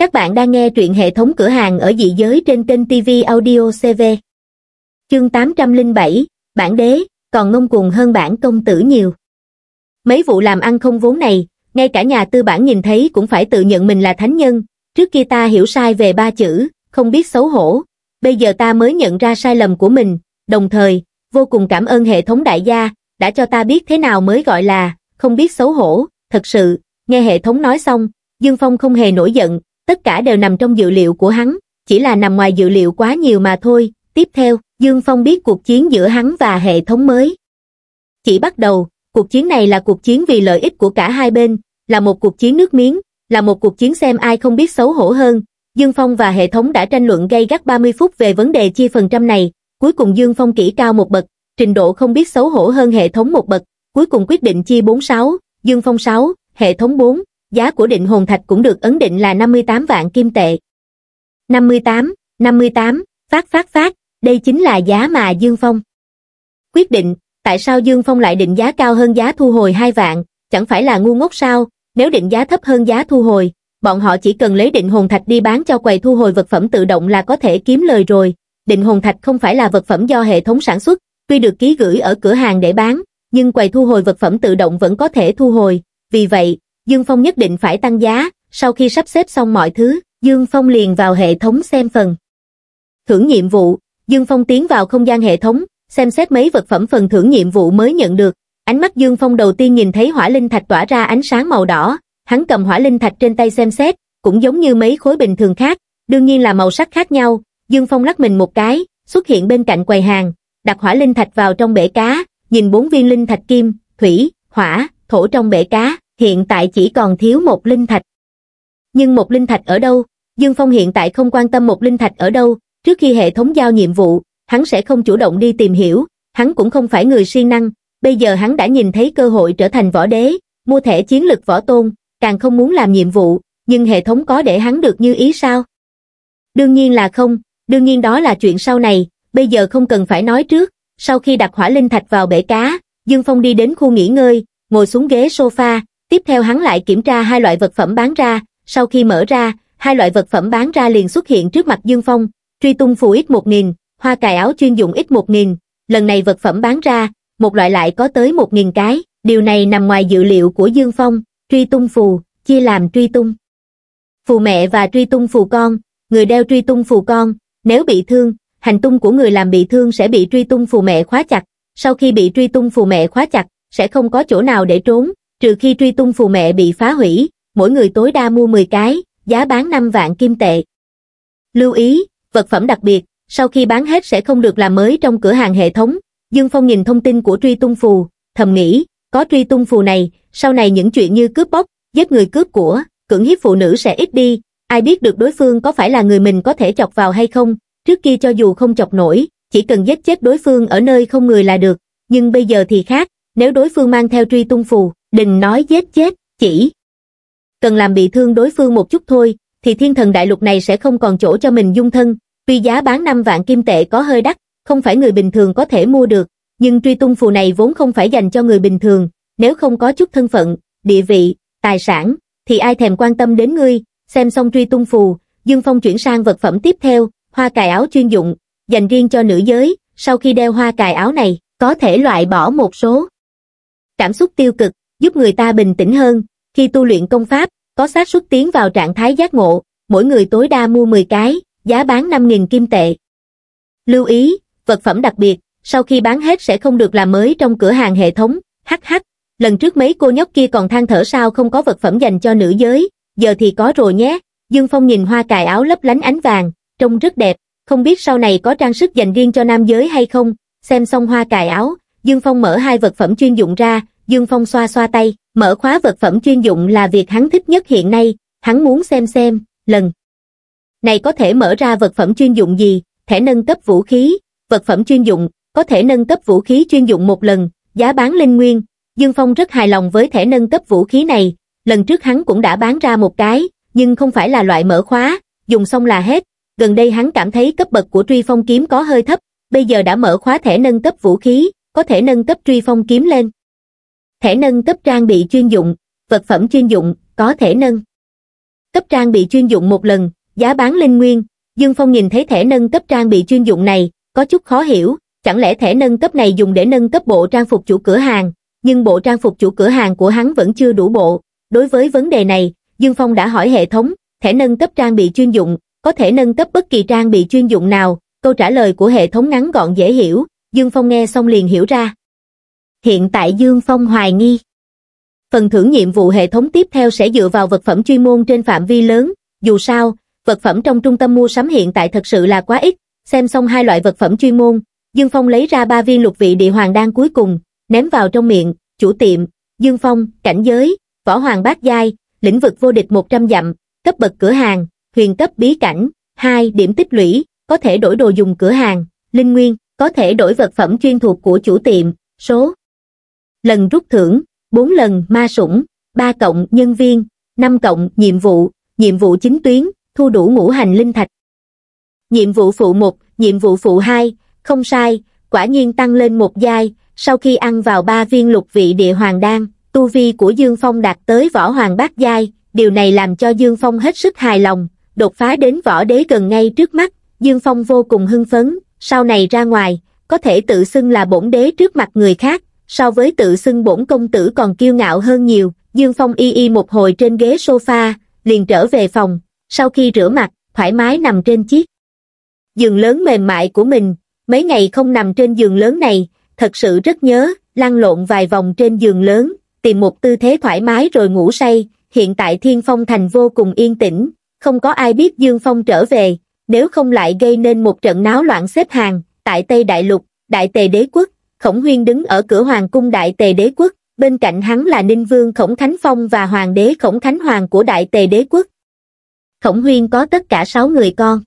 Các bạn đang nghe truyện hệ thống cửa hàng ở dị giới trên kênh TV Audio CV. Chương 807, bản đế, còn ngông cuồng hơn bản công tử nhiều. Mấy vụ làm ăn không vốn này, ngay cả nhà tư bản nhìn thấy cũng phải tự nhận mình là thánh nhân. Trước kia ta hiểu sai về ba chữ, không biết xấu hổ. Bây giờ ta mới nhận ra sai lầm của mình, đồng thời, vô cùng cảm ơn hệ thống đại gia, đã cho ta biết thế nào mới gọi là, không biết xấu hổ, thật sự, nghe hệ thống nói xong, Dương Phong không hề nổi giận, tất cả đều nằm trong dự liệu của hắn, chỉ là nằm ngoài dự liệu quá nhiều mà thôi. Tiếp theo, Dương Phong biết cuộc chiến giữa hắn và hệ thống mới. Chỉ bắt đầu, cuộc chiến này là cuộc chiến vì lợi ích của cả hai bên, là một cuộc chiến nước miếng, là một cuộc chiến xem ai không biết xấu hổ hơn. Dương Phong và hệ thống đã tranh luận gay gắt 30 phút về vấn đề chia phần trăm này, cuối cùng Dương Phong kỹ cao một bậc, trình độ không biết xấu hổ hơn hệ thống một bậc, cuối cùng quyết định chia 46, Dương Phong 6, hệ thống 4, giá của định hồn thạch cũng được ấn định là 58 vạn kim tệ. 58, 58, phát phát phát, đây chính là giá mà Dương Phong quyết định, tại sao Dương Phong lại định giá cao hơn giá thu hồi 2 vạn, chẳng phải là ngu ngốc sao, nếu định giá thấp hơn giá thu hồi, bọn họ chỉ cần lấy định hồn thạch đi bán cho quầy thu hồi vật phẩm tự động là có thể kiếm lời rồi. Định hồn thạch không phải là vật phẩm do hệ thống sản xuất, tuy được ký gửi ở cửa hàng để bán, nhưng quầy thu hồi vật phẩm tự động vẫn có thể thu hồi. Vì vậy, Dương Phong nhất định phải tăng giá, sau khi sắp xếp xong mọi thứ, Dương Phong liền vào hệ thống xem phần. Thưởng nhiệm vụ, Dương Phong tiến vào không gian hệ thống, xem xét mấy vật phẩm phần thưởng nhiệm vụ mới nhận được. Ánh mắt Dương Phong đầu tiên nhìn thấy hỏa linh thạch tỏa ra ánh sáng màu đỏ, hắn cầm hỏa linh thạch trên tay xem xét, cũng giống như mấy khối bình thường khác, đương nhiên là màu sắc khác nhau. Dương Phong lắc mình một cái, xuất hiện bên cạnh quầy hàng, đặt hỏa linh thạch vào trong bể cá, nhìn bốn viên linh thạch kim, thủy, hỏa, thổ trong bể cá hiện tại chỉ còn thiếu một linh thạch. Nhưng một linh thạch ở đâu, Dương Phong hiện tại không quan tâm một linh thạch ở đâu, trước khi hệ thống giao nhiệm vụ, hắn sẽ không chủ động đi tìm hiểu, hắn cũng không phải người siêng năng, bây giờ hắn đã nhìn thấy cơ hội trở thành võ đế, mua thẻ chiến lực võ tôn, càng không muốn làm nhiệm vụ, nhưng hệ thống có để hắn được như ý sao? Đương nhiên là không, đương nhiên đó là chuyện sau này, bây giờ không cần phải nói trước, sau khi đặt hỏa linh thạch vào bể cá, Dương Phong đi đến khu nghỉ ngơi, ngồi xuống ghế sofa, tiếp theo hắn lại kiểm tra hai loại vật phẩm bán ra sau khi mở ra hai loại vật phẩm bán ra liền xuất hiện trước mặt dương phong truy tung phù ít một nghìn hoa cài áo chuyên dụng ít một nghìn lần này vật phẩm bán ra một loại lại có tới một nghìn cái điều này nằm ngoài dự liệu của dương phong truy tung phù chia làm truy tung phù mẹ và truy tung phù con người đeo truy tung phù con nếu bị thương hành tung của người làm bị thương sẽ bị truy tung phù mẹ khóa chặt sau khi bị truy tung phù mẹ khóa chặt sẽ không có chỗ nào để trốn trừ khi truy tung phù mẹ bị phá hủy, mỗi người tối đa mua 10 cái, giá bán 5 vạn kim tệ. Lưu ý, vật phẩm đặc biệt, sau khi bán hết sẽ không được làm mới trong cửa hàng hệ thống. Dương Phong nhìn thông tin của truy tung phù, thầm nghĩ, có truy tung phù này, sau này những chuyện như cướp bóc, giết người cướp của, cưỡng hiếp phụ nữ sẽ ít đi, ai biết được đối phương có phải là người mình có thể chọc vào hay không, trước kia cho dù không chọc nổi, chỉ cần giết chết đối phương ở nơi không người là được, nhưng bây giờ thì khác, nếu đối phương mang theo truy tung phù, đừng nói giết chết, chỉ. Cần làm bị thương đối phương một chút thôi, thì thiên thần đại lục này sẽ không còn chỗ cho mình dung thân, tuy giá bán 5 vạn kim tệ có hơi đắt, không phải người bình thường có thể mua được, nhưng truy tung phù này vốn không phải dành cho người bình thường, nếu không có chút thân phận, địa vị, tài sản, thì ai thèm quan tâm đến ngươi, xem xong truy tung phù, Dương Phong chuyển sang vật phẩm tiếp theo, hoa cài áo chuyên dụng, dành riêng cho nữ giới, sau khi đeo hoa cài áo này, có thể loại bỏ một số cảm xúc tiêu cực, giúp người ta bình tĩnh hơn. Khi tu luyện công pháp, có xác suất tiến vào trạng thái giác ngộ, mỗi người tối đa mua 10 cái, giá bán 5.000 kim tệ. Lưu ý, vật phẩm đặc biệt, sau khi bán hết sẽ không được làm mới trong cửa hàng hệ thống, hh. Lần trước mấy cô nhóc kia còn than thở sao không có vật phẩm dành cho nữ giới, giờ thì có rồi nhé. Dương Phong nhìn hoa cài áo lấp lánh ánh vàng, trông rất đẹp, không biết sau này có trang sức dành riêng cho nam giới hay không. Xem xong hoa cài áo, Dương Phong mở hai vật phẩm chuyên dụng ra, dương phong xoa xoa tay mở khóa vật phẩm chuyên dụng là việc hắn thích nhất hiện nay hắn muốn xem xem lần này có thể mở ra vật phẩm chuyên dụng gì thẻ nâng cấp vũ khí vật phẩm chuyên dụng có thể nâng cấp vũ khí chuyên dụng một lần giá bán linh nguyên dương phong rất hài lòng với thẻ nâng cấp vũ khí này lần trước hắn cũng đã bán ra một cái nhưng không phải là loại mở khóa dùng xong là hết gần đây hắn cảm thấy cấp bậc của truy phong kiếm có hơi thấp bây giờ đã mở khóa thẻ nâng cấp vũ khí có thể nâng cấp truy phong kiếm lên Thẻ nâng cấp trang bị chuyên dụng, vật phẩm chuyên dụng, có thể nâng. Cấp trang bị chuyên dụng một lần, giá bán linh nguyên, Dương Phong nhìn thấy thẻ nâng cấp trang bị chuyên dụng này, có chút khó hiểu, chẳng lẽ thẻ nâng cấp này dùng để nâng cấp bộ trang phục chủ cửa hàng, nhưng bộ trang phục chủ cửa hàng của hắn vẫn chưa đủ bộ. Đối với vấn đề này, Dương Phong đã hỏi hệ thống, thẻ nâng cấp trang bị chuyên dụng, có thể nâng cấp bất kỳ trang bị chuyên dụng nào, câu trả lời của hệ thống ngắn gọn dễ hiểu, Dương Phong nghe xong liền hiểu ra hiện tại Dương Phong hoài nghi. Phần thưởng nhiệm vụ hệ thống tiếp theo sẽ dựa vào vật phẩm chuyên môn trên phạm vi lớn, dù sao, vật phẩm trong trung tâm mua sắm hiện tại thật sự là quá ít, xem xong hai loại vật phẩm chuyên môn, Dương Phong lấy ra ba viên lục vị địa hoàng đan cuối cùng, ném vào trong miệng, chủ tiệm, Dương Phong, cảnh giới, võ hoàng bát giai, lĩnh vực vô địch 100 dặm, cấp bậc cửa hàng, huyền cấp bí cảnh, 2 điểm tích lũy, có thể đổi đồ dùng cửa hàng, linh nguyên, có thể đổi vật phẩm chuyên thuộc của chủ tiệm, số lần rút thưởng, 4 lần ma sủng, 3 cộng nhân viên, 5 cộng nhiệm vụ, nhiệm vụ chính tuyến, thu đủ ngũ hành linh thạch. Nhiệm vụ phụ 1, nhiệm vụ phụ 2, không sai, quả nhiên tăng lên một giai, sau khi ăn vào ba viên lục vị địa hoàng đan, tu vi của Dương Phong đạt tới võ hoàng bát giai, điều này làm cho Dương Phong hết sức hài lòng, đột phá đến võ đế gần ngay trước mắt, Dương Phong vô cùng hưng phấn, sau này ra ngoài, có thể tự xưng là bổn đế trước mặt người khác, so với tự xưng bổn công tử còn kiêu ngạo hơn nhiều, Dương Phong y y một hồi trên ghế sofa, liền trở về phòng, sau khi rửa mặt, thoải mái nằm trên chiếc giường lớn mềm mại của mình, mấy ngày không nằm trên giường lớn này, thật sự rất nhớ, lăn lộn vài vòng trên giường lớn, tìm một tư thế thoải mái rồi ngủ say, hiện tại Thiên Phong Thành vô cùng yên tĩnh, không có ai biết Dương Phong trở về, nếu không lại gây nên một trận náo loạn xếp hàng, tại Tây Đại Lục, Đại Tề Đế Quốc, khổng huyên đứng ở cửa hoàng cung đại tề đế quốc bên cạnh hắn là ninh vương khổng khánh phong và hoàng đế khổng khánh hoàng của đại tề đế quốc khổng huyên có tất cả sáu người con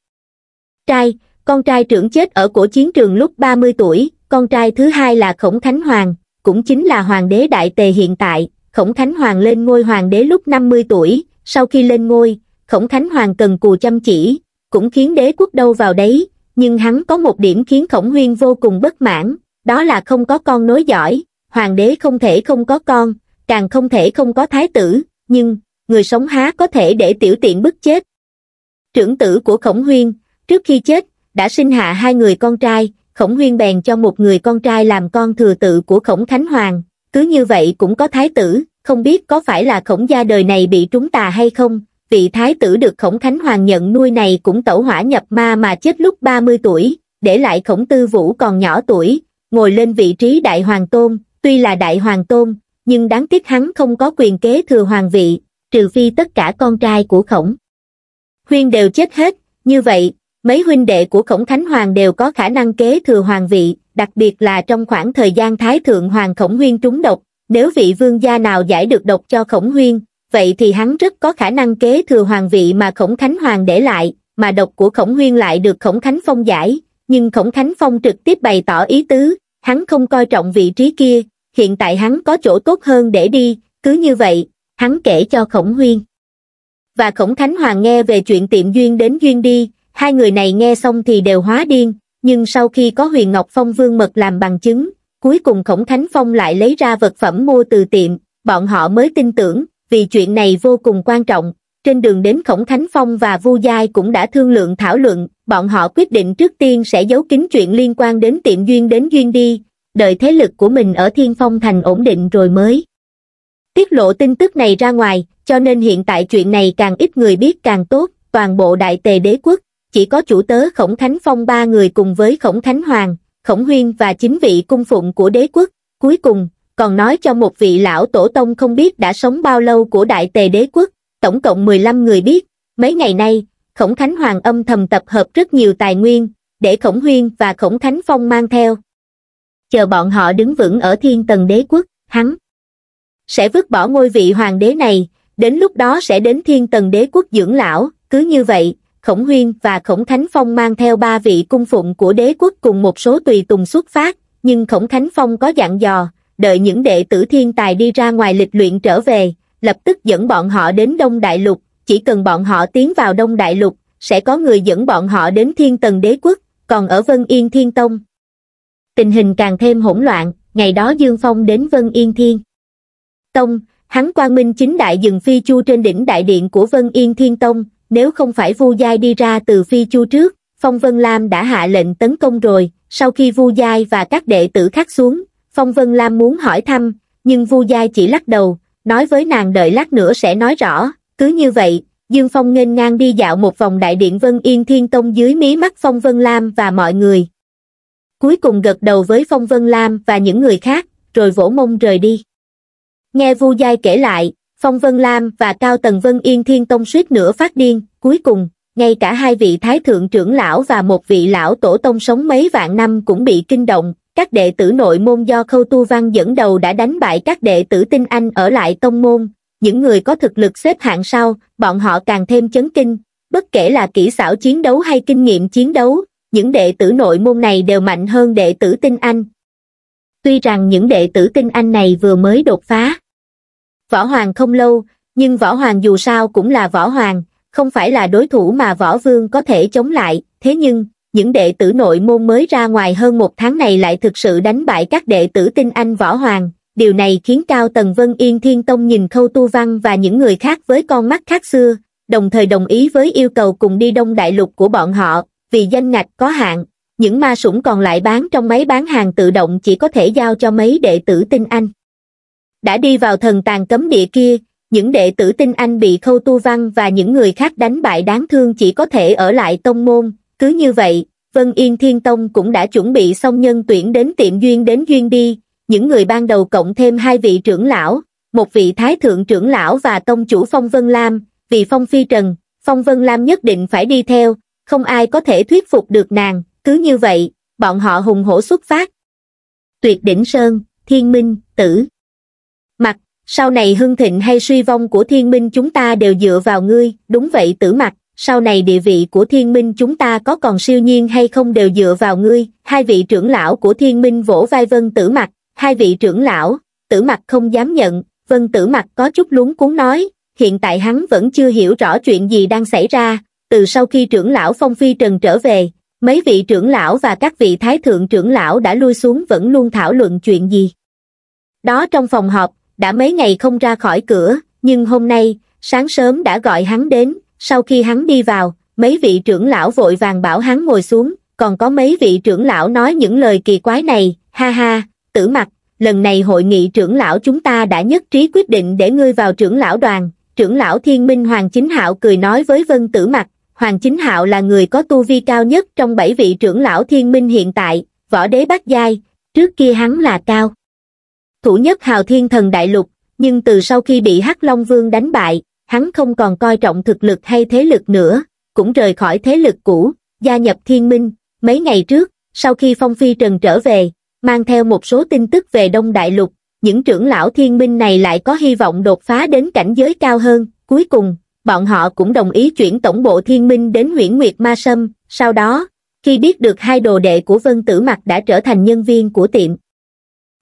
trai con trai trưởng chết ở cổ chiến trường lúc 30 tuổi con trai thứ hai là khổng khánh hoàng cũng chính là hoàng đế đại tề hiện tại khổng khánh hoàng lên ngôi hoàng đế lúc 50 tuổi sau khi lên ngôi khổng khánh hoàng cần cù chăm chỉ cũng khiến đế quốc đâu vào đấy nhưng hắn có một điểm khiến khổng huyên vô cùng bất mãn đó là không có con nối dõi, hoàng đế không thể không có con, càng không thể không có thái tử, nhưng, người sống há có thể để tiểu tiện bức chết. Trưởng tử của Khổng Huyên, trước khi chết, đã sinh hạ hai người con trai, Khổng Huyên bèn cho một người con trai làm con thừa tự của Khổng Khánh Hoàng, cứ như vậy cũng có thái tử, không biết có phải là Khổng gia đời này bị trúng tà hay không, vị thái tử được Khổng Khánh Hoàng nhận nuôi này cũng tẩu hỏa nhập ma mà chết lúc 30 tuổi, để lại Khổng Tư Vũ còn nhỏ tuổi, ngồi lên vị trí đại hoàng tôn, tuy là đại hoàng tôn, nhưng đáng tiếc hắn không có quyền kế thừa hoàng vị, trừ phi tất cả con trai của khổng. Huynh đều chết hết, như vậy, mấy huynh đệ của khổng thánh hoàng đều có khả năng kế thừa hoàng vị, đặc biệt là trong khoảng thời gian thái thượng hoàng khổng huyên trúng độc, nếu vị vương gia nào giải được độc cho khổng huyên, vậy thì hắn rất có khả năng kế thừa hoàng vị mà khổng thánh hoàng để lại, mà độc của khổng huyên lại được khổng thánh phong giải, nhưng khổng khánh phong trực tiếp bày tỏ ý tứ hắn không coi trọng vị trí kia hiện tại hắn có chỗ tốt hơn để đi cứ như vậy hắn kể cho khổng huyên và khổng khánh hoàng nghe về chuyện tiệm duyên đến duyên đi hai người này nghe xong thì đều hóa điên nhưng sau khi có huyền ngọc phong vương mật làm bằng chứng cuối cùng khổng khánh phong lại lấy ra vật phẩm mua từ tiệm bọn họ mới tin tưởng vì chuyện này vô cùng quan trọng trên đường đến khổng thánh phong và vu giai cũng đã thương lượng thảo luận bọn họ quyết định trước tiên sẽ giấu kín chuyện liên quan đến tiệm duyên đến duyên đi đợi thế lực của mình ở thiên phong thành ổn định rồi mới tiết lộ tin tức này ra ngoài cho nên hiện tại chuyện này càng ít người biết càng tốt toàn bộ đại tề đế quốc chỉ có chủ tớ khổng thánh phong ba người cùng với khổng thánh hoàng khổng huyên và chính vị cung phụng của đế quốc cuối cùng còn nói cho một vị lão tổ tông không biết đã sống bao lâu của đại tề đế quốc tổng cộng 15 người biết, mấy ngày nay, Khổng Khánh Hoàng âm thầm tập hợp rất nhiều tài nguyên, để Khổng Huyên và Khổng Khánh Phong mang theo. Chờ bọn họ đứng vững ở thiên tần đế quốc, hắn sẽ vứt bỏ ngôi vị hoàng đế này, đến lúc đó sẽ đến thiên tần đế quốc dưỡng lão, cứ như vậy, Khổng Huyên và Khổng Khánh Phong mang theo ba vị cung phụng của đế quốc cùng một số tùy tùng xuất phát, nhưng Khổng Khánh Phong có dặn dò, đợi những đệ tử thiên tài đi ra ngoài lịch luyện trở về, lập tức dẫn bọn họ đến Đông Đại Lục, chỉ cần bọn họ tiến vào Đông Đại Lục, sẽ có người dẫn bọn họ đến Thiên Tần Đế Quốc, còn ở Vân Yên Thiên Tông. Tình hình càng thêm hỗn loạn, ngày đó Dương Phong đến Vân Yên Thiên. Tông, hắn quang minh chính đại dừng phi chu trên đỉnh đại điện của Vân Yên Thiên Tông, nếu không phải Vu Giai đi ra từ phi chu trước, Phong Vân Lam đã hạ lệnh tấn công rồi, sau khi Vu Giai và các đệ tử khác xuống, Phong Vân Lam muốn hỏi thăm, nhưng Vu Giai chỉ lắc đầu, nói với nàng đợi lát nữa sẽ nói rõ, cứ như vậy, Dương Phong nghênh ngang đi dạo một vòng đại điện Vân Yên Thiên Tông dưới mí mắt Phong Vân Lam và mọi người. Cuối cùng gật đầu với Phong Vân Lam và những người khác, rồi vỗ mông rời đi. Nghe Vu Giai kể lại, Phong Vân Lam và Cao Tần Vân Yên Thiên Tông suýt nữa phát điên, cuối cùng, ngay cả hai vị Thái Thượng trưởng lão và một vị lão tổ tông sống mấy vạn năm cũng bị kinh động, các đệ tử nội môn do Khâu Tu Văn dẫn đầu đã đánh bại các đệ tử tinh anh ở lại tông môn, những người có thực lực xếp hạng sau, bọn họ càng thêm chấn kinh, bất kể là kỹ xảo chiến đấu hay kinh nghiệm chiến đấu, những đệ tử nội môn này đều mạnh hơn đệ tử tinh anh. Tuy rằng những đệ tử tinh anh này vừa mới đột phá, võ hoàng không lâu, nhưng võ hoàng dù sao cũng là võ hoàng, không phải là đối thủ mà võ vương có thể chống lại, thế nhưng, những đệ tử nội môn mới ra ngoài hơn một tháng này lại thực sự đánh bại các đệ tử tinh anh võ hoàng, điều này khiến Cao Tần Vân Yên Thiên Tông nhìn Khâu Tu Văn và những người khác với con mắt khác xưa, đồng thời đồng ý với yêu cầu cùng đi đông đại lục của bọn họ, vì danh ngạch có hạn, những ma sủng còn lại bán trong máy bán hàng tự động chỉ có thể giao cho mấy đệ tử tinh anh. Đã đi vào thần tàn cấm địa kia, những đệ tử tinh anh bị Khâu Tu Văn và những người khác đánh bại đáng thương chỉ có thể ở lại tông môn, cứ như vậy, Vân Yên Thiên Tông cũng đã chuẩn bị xong nhân tuyển đến tiệm duyên đến duyên đi, những người ban đầu cộng thêm hai vị trưởng lão, một vị thái thượng trưởng lão và tông chủ Phong Vân Lam, vì Phong Phi Trần, Phong Vân Lam nhất định phải đi theo, không ai có thể thuyết phục được nàng, cứ như vậy, bọn họ hùng hổ xuất phát. Tuyệt đỉnh Sơn, Thiên Minh, Tử Mặt, sau này hưng thịnh hay suy vong của Thiên Minh chúng ta đều dựa vào ngươi, đúng vậy tử mặt, sau này địa vị của thiên minh chúng ta có còn siêu nhiên hay không đều dựa vào ngươi, hai vị trưởng lão của thiên minh vỗ vai vân tử mặt, hai vị trưởng lão, tử mặt không dám nhận, vân tử mặt có chút lúng cuốn nói, hiện tại hắn vẫn chưa hiểu rõ chuyện gì đang xảy ra, từ sau khi trưởng lão Phong Phi Trần trở về, mấy vị trưởng lão và các vị thái thượng trưởng lão đã lui xuống vẫn luôn thảo luận chuyện gì. Đó trong phòng họp, đã mấy ngày không ra khỏi cửa, nhưng hôm nay, sáng sớm đã gọi hắn đến, sau khi hắn đi vào mấy vị trưởng lão vội vàng bảo hắn ngồi xuống còn có mấy vị trưởng lão nói những lời kỳ quái này ha ha tử mặt lần này hội nghị trưởng lão chúng ta đã nhất trí quyết định để ngươi vào trưởng lão đoàn trưởng lão thiên minh hoàng chính hạo cười nói với vân tử mặt hoàng chính hạo là người có tu vi cao nhất trong bảy vị trưởng lão thiên minh hiện tại võ đế bát giai trước kia hắn là cao thủ nhất hào thiên thần đại lục nhưng từ sau khi bị hắc long vương đánh bại hắn không còn coi trọng thực lực hay thế lực nữa, cũng rời khỏi thế lực cũ, gia nhập thiên minh. Mấy ngày trước, sau khi Phong Phi Trần trở về, mang theo một số tin tức về Đông Đại Lục, những trưởng lão thiên minh này lại có hy vọng đột phá đến cảnh giới cao hơn. Cuối cùng, bọn họ cũng đồng ý chuyển tổng bộ thiên minh đến nguyễn Nguyệt Ma Sâm. Sau đó, khi biết được hai đồ đệ của Vân Tử Mặc đã trở thành nhân viên của tiệm,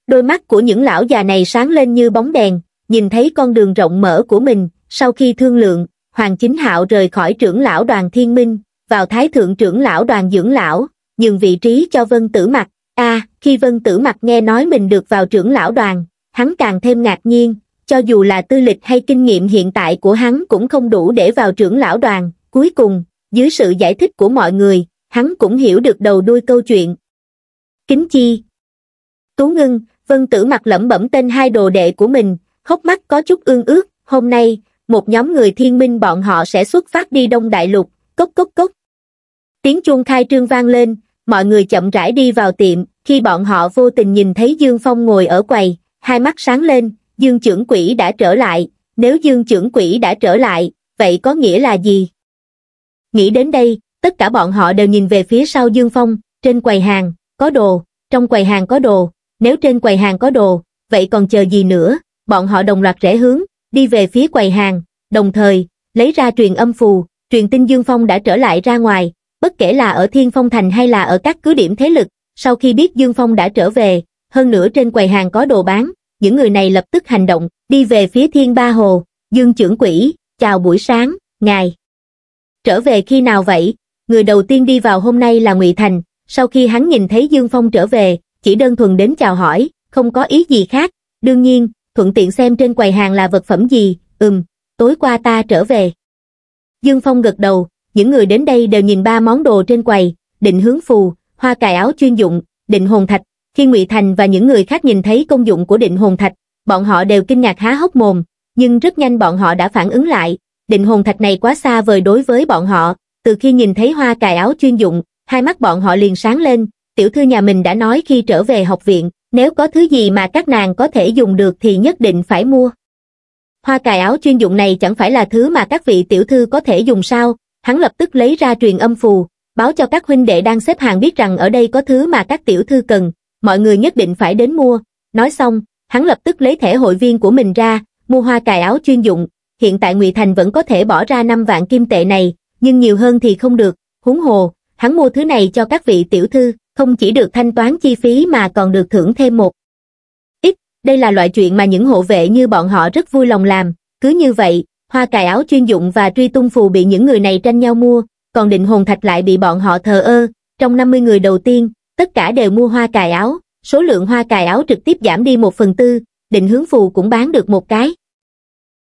đôi mắt của những lão già này sáng lên như bóng đèn, nhìn thấy con đường rộng mở của mình, sau khi thương lượng, Hoàng Chính Hạo rời khỏi trưởng lão đoàn thiên minh, vào thái thượng trưởng lão đoàn dưỡng lão, nhường vị trí cho Vân Tử Mặc. a khi Vân Tử Mặc nghe nói mình được vào trưởng lão đoàn, hắn càng thêm ngạc nhiên, cho dù là tư lịch hay kinh nghiệm hiện tại của hắn cũng không đủ để vào trưởng lão đoàn. Cuối cùng, dưới sự giải thích của mọi người, hắn cũng hiểu được đầu đuôi câu chuyện. Kính chi Tú ngưng, Vân Tử Mặc lẩm bẩm tên hai đồ đệ của mình, hốc mắt có chút ương ước, hôm nay, một nhóm người thiên minh bọn họ sẽ xuất phát đi đông đại lục cốc cốc cốc tiếng chuông khai trương vang lên mọi người chậm rãi đi vào tiệm khi bọn họ vô tình nhìn thấy dương phong ngồi ở quầy hai mắt sáng lên dương trưởng quỷ đã trở lại nếu dương trưởng quỷ đã trở lại vậy có nghĩa là gì nghĩ đến đây tất cả bọn họ đều nhìn về phía sau dương phong trên quầy hàng có đồ trong quầy hàng có đồ nếu trên quầy hàng có đồ vậy còn chờ gì nữa bọn họ đồng loạt rẽ hướng đi về phía quầy hàng, đồng thời, lấy ra truyền âm phù, truyền tin Dương Phong đã trở lại ra ngoài, bất kể là ở Thiên Phong Thành hay là ở các cứ điểm thế lực, sau khi biết Dương Phong đã trở về, hơn nữa trên quầy hàng có đồ bán, những người này lập tức hành động, đi về phía Thiên Ba Hồ, Dương trưởng quỷ, chào buổi sáng, ngài. Trở về khi nào vậy? Người đầu tiên đi vào hôm nay là Ngụy Thành, sau khi hắn nhìn thấy Dương Phong trở về, chỉ đơn thuần đến chào hỏi, không có ý gì khác, đương nhiên, thuận tiện xem trên quầy hàng là vật phẩm gì, ừm, tối qua ta trở về. Dương Phong gật đầu, những người đến đây đều nhìn ba món đồ trên quầy, định hướng phù, hoa cài áo chuyên dụng, định hồn thạch, khi Ngụy Thành và những người khác nhìn thấy công dụng của định hồn thạch, bọn họ đều kinh ngạc há hốc mồm, nhưng rất nhanh bọn họ đã phản ứng lại, định hồn thạch này quá xa vời đối với bọn họ, từ khi nhìn thấy hoa cài áo chuyên dụng, hai mắt bọn họ liền sáng lên, tiểu thư nhà mình đã nói khi trở về học viện, nếu có thứ gì mà các nàng có thể dùng được thì nhất định phải mua. Hoa cài áo chuyên dụng này chẳng phải là thứ mà các vị tiểu thư có thể dùng sao, hắn lập tức lấy ra truyền âm phù, báo cho các huynh đệ đang xếp hàng biết rằng ở đây có thứ mà các tiểu thư cần, mọi người nhất định phải đến mua. Nói xong, hắn lập tức lấy thẻ hội viên của mình ra, mua hoa cài áo chuyên dụng, hiện tại Ngụy Thành vẫn có thể bỏ ra 5 vạn kim tệ này, nhưng nhiều hơn thì không được, huống hồ, hắn mua thứ này cho các vị tiểu thư, không chỉ được thanh toán chi phí mà còn được thưởng thêm một ít đây là loại chuyện mà những hộ vệ như bọn họ rất vui lòng làm cứ như vậy hoa cài áo chuyên dụng và truy tung phù bị những người này tranh nhau mua còn định hồn thạch lại bị bọn họ thờ ơ trong 50 người đầu tiên tất cả đều mua hoa cài áo số lượng hoa cài áo trực tiếp giảm đi một phần tư định hướng phù cũng bán được một cái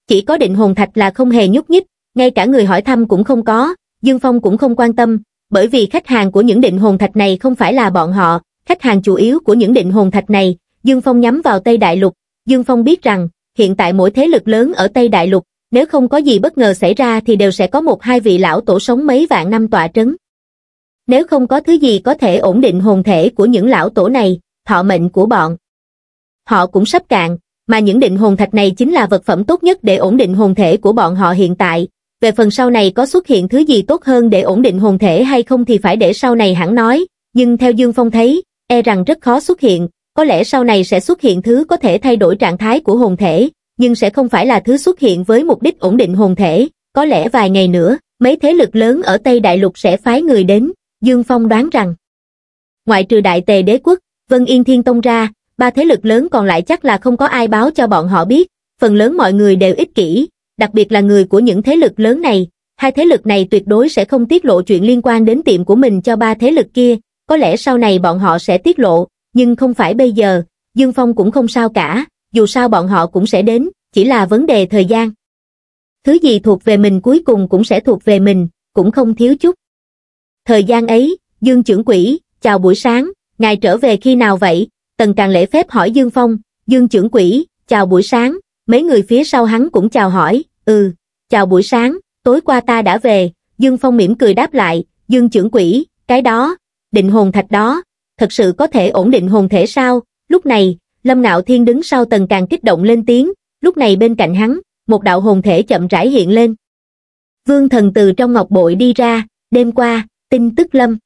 chỉ có định hồn thạch là không hề nhúc nhích ngay cả người hỏi thăm cũng không có dương phong cũng không quan tâm bởi vì khách hàng của những định hồn thạch này không phải là bọn họ, khách hàng chủ yếu của những định hồn thạch này, Dương Phong nhắm vào Tây Đại Lục, Dương Phong biết rằng, hiện tại mỗi thế lực lớn ở Tây Đại Lục, nếu không có gì bất ngờ xảy ra thì đều sẽ có một hai vị lão tổ sống mấy vạn năm tọa trấn. Nếu không có thứ gì có thể ổn định hồn thể của những lão tổ này, thọ mệnh của bọn, họ cũng sắp cạn, mà những định hồn thạch này chính là vật phẩm tốt nhất để ổn định hồn thể của bọn họ hiện tại, về phần sau này có xuất hiện thứ gì tốt hơn để ổn định hồn thể hay không thì phải để sau này hẳn nói, nhưng theo Dương Phong thấy, e rằng rất khó xuất hiện, có lẽ sau này sẽ xuất hiện thứ có thể thay đổi trạng thái của hồn thể, nhưng sẽ không phải là thứ xuất hiện với mục đích ổn định hồn thể, có lẽ vài ngày nữa, mấy thế lực lớn ở Tây Đại Lục sẽ phái người đến, Dương Phong đoán rằng. Ngoại trừ Đại Tề Đế Quốc, Vân Yên Thiên Tông ra, ba thế lực lớn còn lại chắc là không có ai báo cho bọn họ biết, phần lớn mọi người đều ích kỷ, đặc biệt là người của những thế lực lớn này, hai thế lực này tuyệt đối sẽ không tiết lộ chuyện liên quan đến tiệm của mình cho ba thế lực kia, có lẽ sau này bọn họ sẽ tiết lộ, nhưng không phải bây giờ, Dương Phong cũng không sao cả, dù sao bọn họ cũng sẽ đến, chỉ là vấn đề thời gian. Thứ gì thuộc về mình cuối cùng cũng sẽ thuộc về mình, cũng không thiếu chút. Thời gian ấy, Dương trưởng quỹ, chào buổi sáng, ngài trở về khi nào vậy? Tần Càng Lễ phép hỏi Dương Phong, Dương trưởng quỹ, chào buổi sáng, Mấy người phía sau hắn cũng chào hỏi, ừ, chào buổi sáng, tối qua ta đã về, Dương Phong mỉm cười đáp lại, Dương trưởng quỷ, cái đó, định hồn thạch đó, thật sự có thể ổn định hồn thể sao? Lúc này, Lâm Ngạo Thiên đứng sau tầng càng kích động lên tiếng, lúc này bên cạnh hắn, một đạo hồn thể chậm rãi hiện lên. Vương thần từ trong ngọc bội đi ra, đêm qua, tin tức Lâm.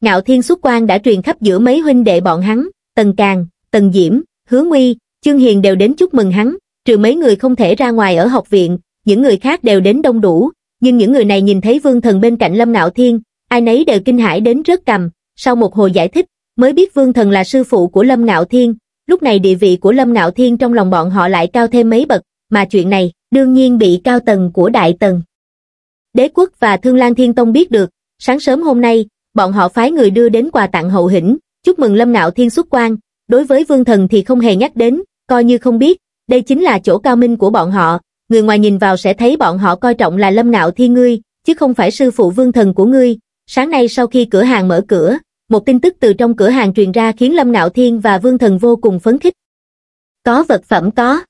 Ngạo Thiên xuất quan đã truyền khắp giữa mấy huynh đệ bọn hắn, Tần Càng, Tần Diễm, Hứa Nguy, Chương Hiền đều đến chúc mừng hắn, trừ mấy người không thể ra ngoài ở học viện, những người khác đều đến đông đủ, nhưng những người này nhìn thấy vương thần bên cạnh Lâm ngạo Thiên, ai nấy đều kinh hãi đến rớt cầm, sau một hồi giải thích, mới biết vương thần là sư phụ của Lâm ngạo Thiên, lúc này địa vị của Lâm ngạo Thiên trong lòng bọn họ lại cao thêm mấy bậc, mà chuyện này đương nhiên bị cao tầng của Đại tầng Đế quốc và Thương Lan Thiên Tông biết được, sáng sớm hôm nay, bọn họ phái người đưa đến quà tặng hậu hĩnh, chúc mừng Lâm ngạo Thiên xuất quan, đối với vương thần thì không hề nhắc đến, coi như không biết, đây chính là chỗ cao minh của bọn họ, người ngoài nhìn vào sẽ thấy bọn họ coi trọng là lâm ngạo thi ngươi, chứ không phải sư phụ vương thần của ngươi. Sáng nay sau khi cửa hàng mở cửa, một tin tức từ trong cửa hàng truyền ra khiến lâm ngạo thiên và vương thần vô cùng phấn khích. Có vật phẩm có.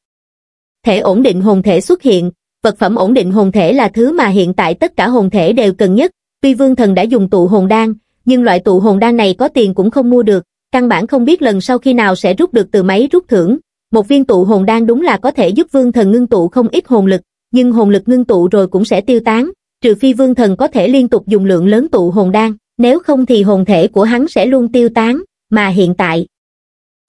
Thể ổn định hồn thể xuất hiện, vật phẩm ổn định hồn thể là thứ mà hiện tại tất cả hồn thể đều cần nhất, tuy vương thần đã dùng tụ hồn đan, nhưng loại tụ hồn đan này có tiền cũng không mua được, căn bản không biết lần sau khi nào sẽ rút được từ máy rút thưởng, một viên tụ hồn đan đúng là có thể giúp vương thần ngưng tụ không ít hồn lực, nhưng hồn lực ngưng tụ rồi cũng sẽ tiêu tán, trừ phi vương thần có thể liên tục dùng lượng lớn tụ hồn đan, nếu không thì hồn thể của hắn sẽ luôn tiêu tán, mà hiện tại.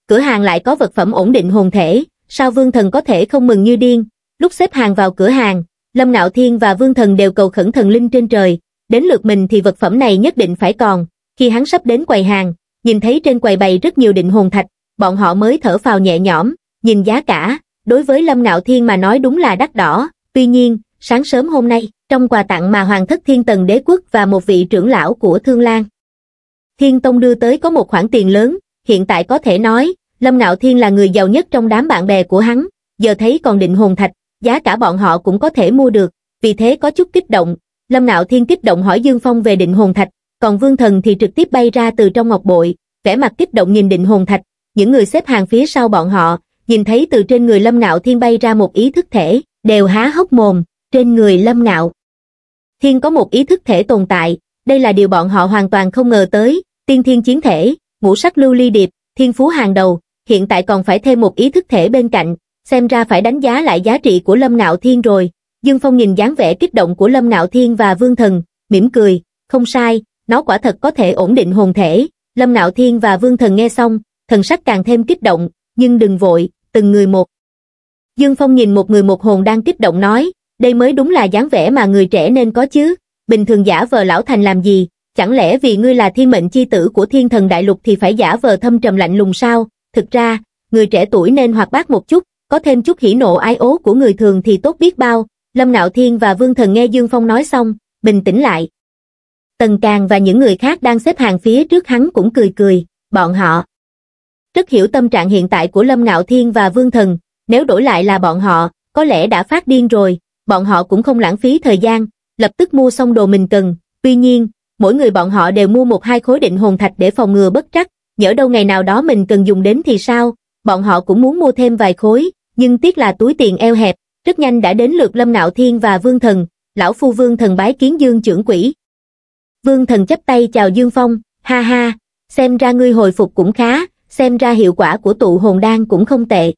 Cửa hàng lại có vật phẩm ổn định hồn thể, sao vương thần có thể không mừng như điên, lúc xếp hàng vào cửa hàng, Lâm ngạo Thiên và vương thần đều cầu khẩn thần linh trên trời, đến lượt mình thì vật phẩm này nhất định phải còn, khi hắn sắp đến quầy hàng, nhìn thấy trên quầy bày rất nhiều định hồn thạch, bọn họ mới thở phào nhẹ nhõm, Nhìn giá cả, đối với Lâm Ngạo Thiên mà nói đúng là đắt đỏ, tuy nhiên, sáng sớm hôm nay, trong quà tặng mà Hoàng thất Thiên Tần Đế Quốc và một vị trưởng lão của Thương Lan. Thiên Tông đưa tới có một khoản tiền lớn, hiện tại có thể nói, Lâm Ngạo Thiên là người giàu nhất trong đám bạn bè của hắn, giờ thấy còn định hồn thạch, giá cả bọn họ cũng có thể mua được, vì thế có chút kích động. Lâm Ngạo Thiên kích động hỏi Dương Phong về định hồn thạch, còn Vương Thần thì trực tiếp bay ra từ trong ngọc bội, vẻ mặt kích động nhìn định hồn thạch, những người xếp hàng phía sau bọn họ, nhìn thấy từ trên người lâm ngạo thiên bay ra một ý thức thể, đều há hốc mồm, trên người lâm ngạo. Thiên có một ý thức thể tồn tại, đây là điều bọn họ hoàn toàn không ngờ tới, tiên thiên chiến thể, ngũ sắc lưu ly điệp, thiên phú hàng đầu, hiện tại còn phải thêm một ý thức thể bên cạnh, xem ra phải đánh giá lại giá trị của lâm ngạo thiên rồi. Dương Phong nhìn dáng vẻ kích động của Lâm Ngạo Thiên và Vương Thần, mỉm cười, không sai, nó quả thật có thể ổn định hồn thể. Lâm Ngạo Thiên và Vương Thần nghe xong, thần sắc càng thêm kích động, nhưng đừng vội, từng người một. Dương Phong nhìn một người một hồn đang kích động nói, đây mới đúng là dáng vẻ mà người trẻ nên có chứ, bình thường giả vờ lão thành làm gì, chẳng lẽ vì ngươi là thiên mệnh chi tử của thiên thần đại lục thì phải giả vờ thâm trầm lạnh lùng sao, thực ra, người trẻ tuổi nên hoạt bát một chút, có thêm chút hỉ nộ ai ố của người thường thì tốt biết bao, Lâm Nạo Thiên và Vương Thần nghe Dương Phong nói xong, bình tĩnh lại. Tần Càng và những người khác đang xếp hàng phía trước hắn cũng cười cười, bọn họ rất hiểu tâm trạng hiện tại của Lâm Ngạo Thiên và Vương Thần, nếu đổi lại là bọn họ, có lẽ đã phát điên rồi, bọn họ cũng không lãng phí thời gian, lập tức mua xong đồ mình cần. Tuy nhiên, mỗi người bọn họ đều mua một hai khối định hồn thạch để phòng ngừa bất trắc, nhỡ đâu ngày nào đó mình cần dùng đến thì sao, bọn họ cũng muốn mua thêm vài khối, nhưng tiếc là túi tiền eo hẹp, rất nhanh đã đến lượt Lâm Ngạo Thiên và Vương Thần, lão phu Vương Thần bái kiến Dương trưởng quỷ. Vương Thần chấp tay chào Dương Phong, ha ha, xem ra ngươi hồi phục cũng khá, xem ra hiệu quả của tụ hồn đan cũng không tệ.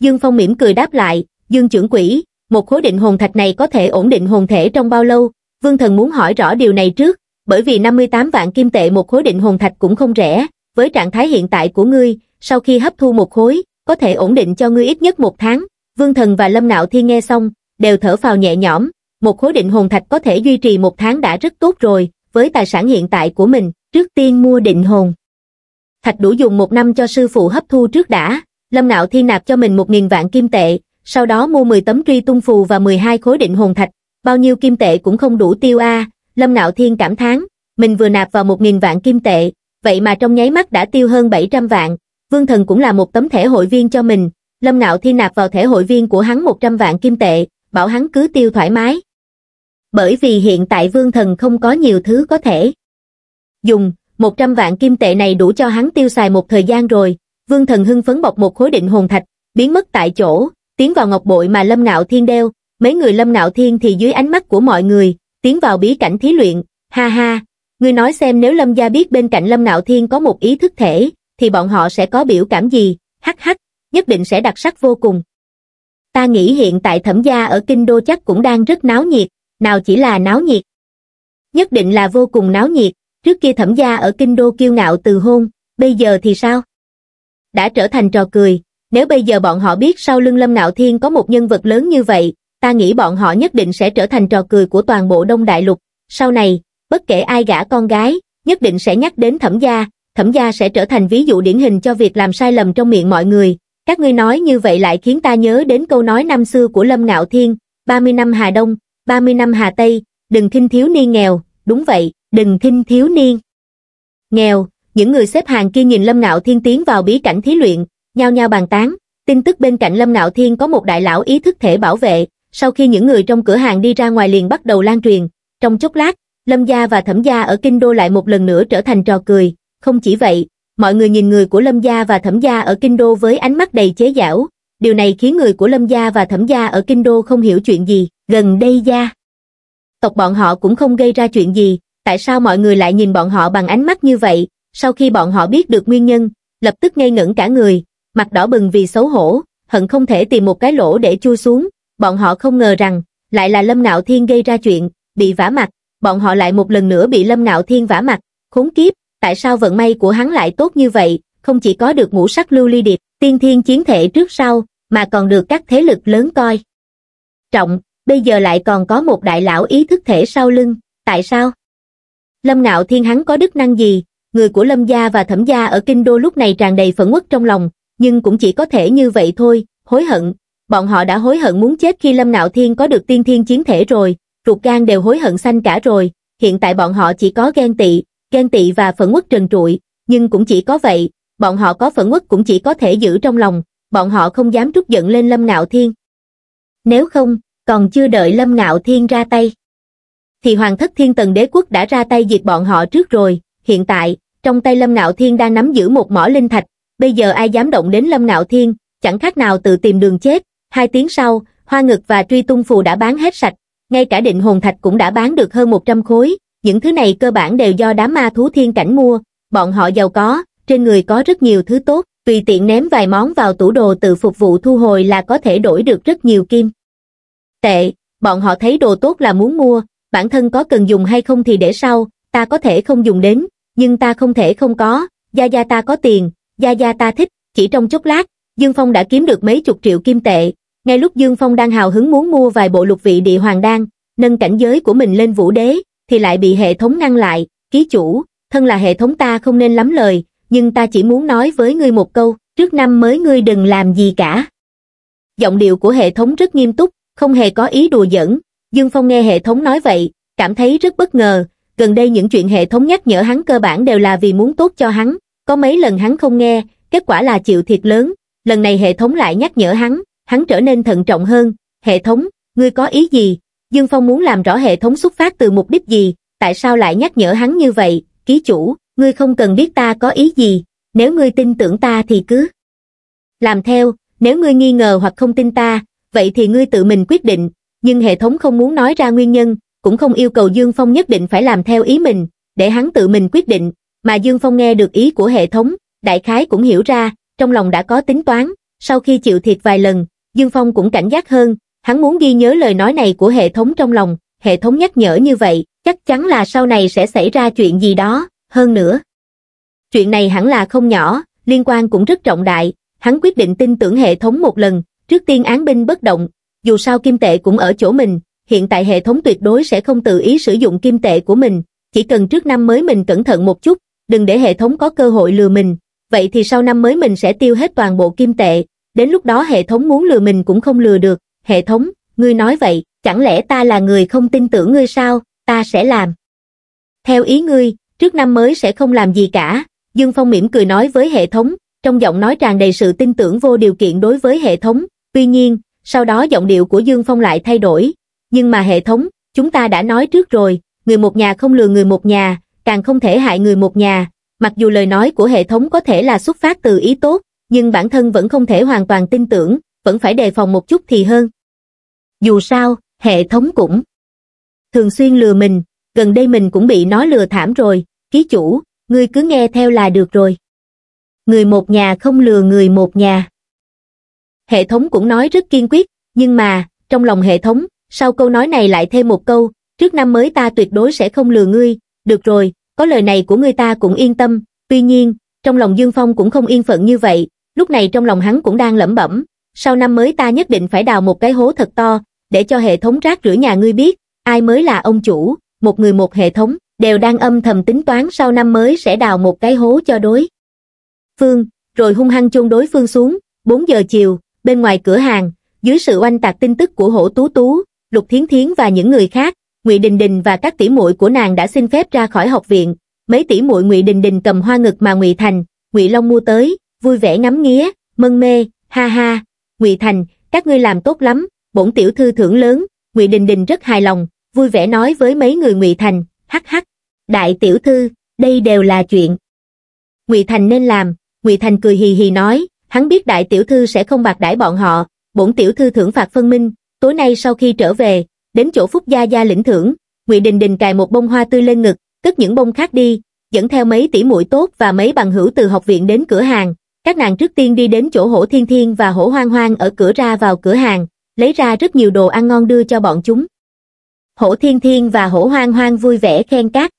Dương Phong mỉm cười đáp lại, Dương trưởng quỷ, một khối định hồn thạch này có thể ổn định hồn thể trong bao lâu? Vương Thần muốn hỏi rõ điều này trước, bởi vì 58 vạn kim tệ một khối định hồn thạch cũng không rẻ, với trạng thái hiện tại của ngươi, sau khi hấp thu một khối, có thể ổn định cho ngươi ít nhất một tháng. Vương Thần và Lâm Nạo Thiên nghe xong, đều thở phào nhẹ nhõm, một khối định hồn thạch có thể duy trì một tháng đã rất tốt rồi, với tài sản hiện tại của mình, trước tiên mua định hồn thạch đủ dùng một năm cho sư phụ hấp thu trước đã, Lâm Ngạo Thiên nạp cho mình một nghìn vạn kim tệ, sau đó mua 10 tấm truy tung phù và 12 khối định hồn thạch, bao nhiêu kim tệ cũng không đủ tiêu a Lâm Ngạo Thiên cảm thán, mình vừa nạp vào một nghìn vạn kim tệ, vậy mà trong nháy mắt đã tiêu hơn 700 vạn, Vương Thần cũng là một tấm thẻ hội viên cho mình, Lâm Ngạo Thiên nạp vào thẻ hội viên của hắn 100 vạn kim tệ, bảo hắn cứ tiêu thoải mái. Bởi vì hiện tại Vương Thần không có nhiều thứ có thể dùng, một trăm vạn kim tệ này đủ cho hắn tiêu xài một thời gian rồi, vương thần hưng phấn bọc một khối định hồn thạch, biến mất tại chỗ, tiến vào ngọc bội mà Lâm Ngạo Thiên đeo, mấy người Lâm Ngạo Thiên thì dưới ánh mắt của mọi người, tiến vào bí cảnh thí luyện, ha ha, ngươi nói xem nếu Lâm gia biết bên cạnh Lâm Ngạo Thiên có một ý thức thể, thì bọn họ sẽ có biểu cảm gì, hắc hắc, nhất định sẽ đặc sắc vô cùng. Ta nghĩ hiện tại thẩm gia ở Kinh Đô chắc cũng đang rất náo nhiệt, nào chỉ là náo nhiệt. Nhất định là vô cùng náo nhiệt, trước kia thẩm gia ở kinh đô kiêu ngạo từ hôn bây giờ thì sao đã trở thành trò cười nếu bây giờ bọn họ biết sau lưng lâm ngạo thiên có một nhân vật lớn như vậy ta nghĩ bọn họ nhất định sẽ trở thành trò cười của toàn bộ đông đại lục sau này bất kể ai gả con gái nhất định sẽ nhắc đến thẩm gia thẩm gia sẽ trở thành ví dụ điển hình cho việc làm sai lầm trong miệng mọi người các ngươi nói như vậy lại khiến ta nhớ đến câu nói năm xưa của lâm ngạo thiên 30 năm hà đông 30 năm hà tây đừng khinh thiếu niên nghèo đúng vậy đừng khinh thiếu niên. Nghèo, những người xếp hàng kia nhìn Lâm Ngạo Thiên tiến vào bí cảnh thí luyện, nhao nhao bàn tán, tin tức bên cạnh Lâm Ngạo Thiên có một đại lão ý thức thể bảo vệ, sau khi những người trong cửa hàng đi ra ngoài liền bắt đầu lan truyền, trong chốc lát, Lâm gia và Thẩm gia ở kinh đô lại một lần nữa trở thành trò cười, không chỉ vậy, mọi người nhìn người của Lâm gia và Thẩm gia ở kinh đô với ánh mắt đầy chế giảo, điều này khiến người của Lâm gia và Thẩm gia ở kinh đô không hiểu chuyện gì, gần đây gia tộc bọn họ cũng không gây ra chuyện gì, tại sao mọi người lại nhìn bọn họ bằng ánh mắt như vậy, sau khi bọn họ biết được nguyên nhân, lập tức ngây ngẩn cả người, mặt đỏ bừng vì xấu hổ, hận không thể tìm một cái lỗ để chui xuống, bọn họ không ngờ rằng, lại là Lâm Nạo Thiên gây ra chuyện, bị vả mặt, bọn họ lại một lần nữa bị Lâm Nạo Thiên vả mặt, khốn kiếp, tại sao vận may của hắn lại tốt như vậy, không chỉ có được ngũ sắc lưu ly điệp, tiên thiên chiến thể trước sau, mà còn được các thế lực lớn coi. Trọng, bây giờ lại còn có một đại lão ý thức thể sau lưng, tại sao? Lâm Ngạo Thiên hắn có đức năng gì, người của Lâm gia và Thẩm gia ở Kinh Đô lúc này tràn đầy phẫn uất trong lòng, nhưng cũng chỉ có thể như vậy thôi, hối hận. Bọn họ đã hối hận muốn chết khi Lâm Ngạo Thiên có được tiên thiên chiến thể rồi, ruột gan đều hối hận xanh cả rồi, hiện tại bọn họ chỉ có ghen tị, ghen tị và phẫn uất trần trụi, nhưng cũng chỉ có vậy, bọn họ có phẫn uất cũng chỉ có thể giữ trong lòng, bọn họ không dám trút giận lên Lâm Ngạo Thiên. Nếu không, còn chưa đợi Lâm Ngạo Thiên ra tay thì Hoàng thất thiên tần đế quốc đã ra tay diệt bọn họ trước rồi, hiện tại, trong tay Lâm Ngạo Thiên đang nắm giữ một mỏ linh thạch, bây giờ ai dám động đến Lâm Ngạo Thiên, chẳng khác nào tự tìm đường chết, hai tiếng sau, hoa ngực và truy tung phù đã bán hết sạch, ngay cả định hồn thạch cũng đã bán được hơn 100 khối, những thứ này cơ bản đều do đám ma thú thiên cảnh mua, bọn họ giàu có, trên người có rất nhiều thứ tốt, tùy tiện ném vài món vào tủ đồ tự phục vụ thu hồi là có thể đổi được rất nhiều kim. Tệ, bọn họ thấy đồ tốt là muốn mua, bản thân có cần dùng hay không thì để sau, ta có thể không dùng đến, nhưng ta không thể không có, gia gia ta có tiền, gia gia ta thích, chỉ trong chốc lát, Dương Phong đã kiếm được mấy chục triệu kim tệ, ngay lúc Dương Phong đang hào hứng muốn mua vài bộ lục vị địa hoàng đan, nâng cảnh giới của mình lên vũ đế, thì lại bị hệ thống ngăn lại, ký chủ, thân là hệ thống ta không nên lắm lời, nhưng ta chỉ muốn nói với ngươi một câu, trước năm mới ngươi đừng làm gì cả. Giọng điệu của hệ thống rất nghiêm túc, không hề có ý đùa giỡn, Dương Phong nghe hệ thống nói vậy, cảm thấy rất bất ngờ, gần đây những chuyện hệ thống nhắc nhở hắn cơ bản đều là vì muốn tốt cho hắn, có mấy lần hắn không nghe, kết quả là chịu thiệt lớn, lần này hệ thống lại nhắc nhở hắn, hắn trở nên thận trọng hơn, hệ thống, ngươi có ý gì? Dương Phong muốn làm rõ hệ thống xuất phát từ mục đích gì, tại sao lại nhắc nhở hắn như vậy, ký chủ, ngươi không cần biết ta có ý gì, nếu ngươi tin tưởng ta thì cứ làm theo, nếu ngươi nghi ngờ hoặc không tin ta, vậy thì ngươi tự mình quyết định, nhưng hệ thống không muốn nói ra nguyên nhân, cũng không yêu cầu Dương Phong nhất định phải làm theo ý mình, để hắn tự mình quyết định, mà Dương Phong nghe được ý của hệ thống, đại khái cũng hiểu ra, trong lòng đã có tính toán, sau khi chịu thiệt vài lần, Dương Phong cũng cảnh giác hơn, hắn muốn ghi nhớ lời nói này của hệ thống trong lòng, hệ thống nhắc nhở như vậy, chắc chắn là sau này sẽ xảy ra chuyện gì đó, hơn nữa. Chuyện này hẳn là không nhỏ, liên quan cũng rất trọng đại, hắn quyết định tin tưởng hệ thống một lần, trước tiên án binh bất động, dù sao kim tệ cũng ở chỗ mình, hiện tại hệ thống tuyệt đối sẽ không tự ý sử dụng kim tệ của mình, chỉ cần trước năm mới mình cẩn thận một chút, đừng để hệ thống có cơ hội lừa mình, vậy thì sau năm mới mình sẽ tiêu hết toàn bộ kim tệ, đến lúc đó hệ thống muốn lừa mình cũng không lừa được, hệ thống, ngươi nói vậy, chẳng lẽ ta là người không tin tưởng ngươi sao, ta sẽ làm. Theo ý ngươi, trước năm mới sẽ không làm gì cả, Dương Phong mỉm cười nói với hệ thống, trong giọng nói tràn đầy sự tin tưởng vô điều kiện đối với hệ thống, tuy nhiên, sau đó giọng điệu của Dương Phong lại thay đổi, nhưng mà hệ thống, chúng ta đã nói trước rồi, người một nhà không lừa người một nhà, càng không thể hại người một nhà, mặc dù lời nói của hệ thống có thể là xuất phát từ ý tốt, nhưng bản thân vẫn không thể hoàn toàn tin tưởng, vẫn phải đề phòng một chút thì hơn. Dù sao, hệ thống cũng thường xuyên lừa mình, gần đây mình cũng bị nó lừa thảm rồi, ký chủ, ngươi cứ nghe theo là được rồi. Người một nhà không lừa người một nhà. Hệ thống cũng nói rất kiên quyết, nhưng mà, trong lòng hệ thống, sau câu nói này lại thêm một câu, trước năm mới ta tuyệt đối sẽ không lừa ngươi, được rồi, có lời này của ngươi ta cũng yên tâm, tuy nhiên, trong lòng Dương Phong cũng không yên phận như vậy, lúc này trong lòng hắn cũng đang lẩm bẩm, sau năm mới ta nhất định phải đào một cái hố thật to, để cho hệ thống rác rửa nhà ngươi biết, ai mới là ông chủ, một người một hệ thống, đều đang âm thầm tính toán sau năm mới sẽ đào một cái hố cho đối. Phương, rồi hung hăng chôn đối phương xuống, 4 giờ chiều, Bên ngoài cửa hàng, dưới sự oanh tạc tin tức của Hổ Tú Tú, Lục Thiến Thiến và những người khác, Ngụy Đình Đình và các tỷ muội của nàng đã xin phép ra khỏi học viện. Mấy tỷ muội Ngụy Đình Đình cầm hoa ngực mà Ngụy Thành, Ngụy Long mua tới, vui vẻ ngắm nghía, mân mê, ha ha. Ngụy Thành, các ngươi làm tốt lắm, bổn tiểu thư thưởng lớn. Ngụy Đình Đình rất hài lòng, vui vẻ nói với mấy người Ngụy Thành, hắc hắc. Đại tiểu thư, đây đều là chuyện Ngụy Thành nên làm, Ngụy Thành cười hì hì nói, hắn biết đại tiểu thư sẽ không bạc đãi bọn họ, bổn tiểu thư thưởng phạt phân minh, tối nay sau khi trở về, đến chỗ Phúc Gia Gia lĩnh thưởng, Ngụy Đình Đình cài một bông hoa tươi lên ngực, cất những bông khác đi, dẫn theo mấy tỷ muội tốt và mấy bằng hữu từ học viện đến cửa hàng. Các nàng trước tiên đi đến chỗ hổ thiên thiên và hổ hoang hoang ở cửa ra vào cửa hàng, lấy ra rất nhiều đồ ăn ngon đưa cho bọn chúng. Hổ thiên thiên và hổ hoang hoang vui vẻ khen các.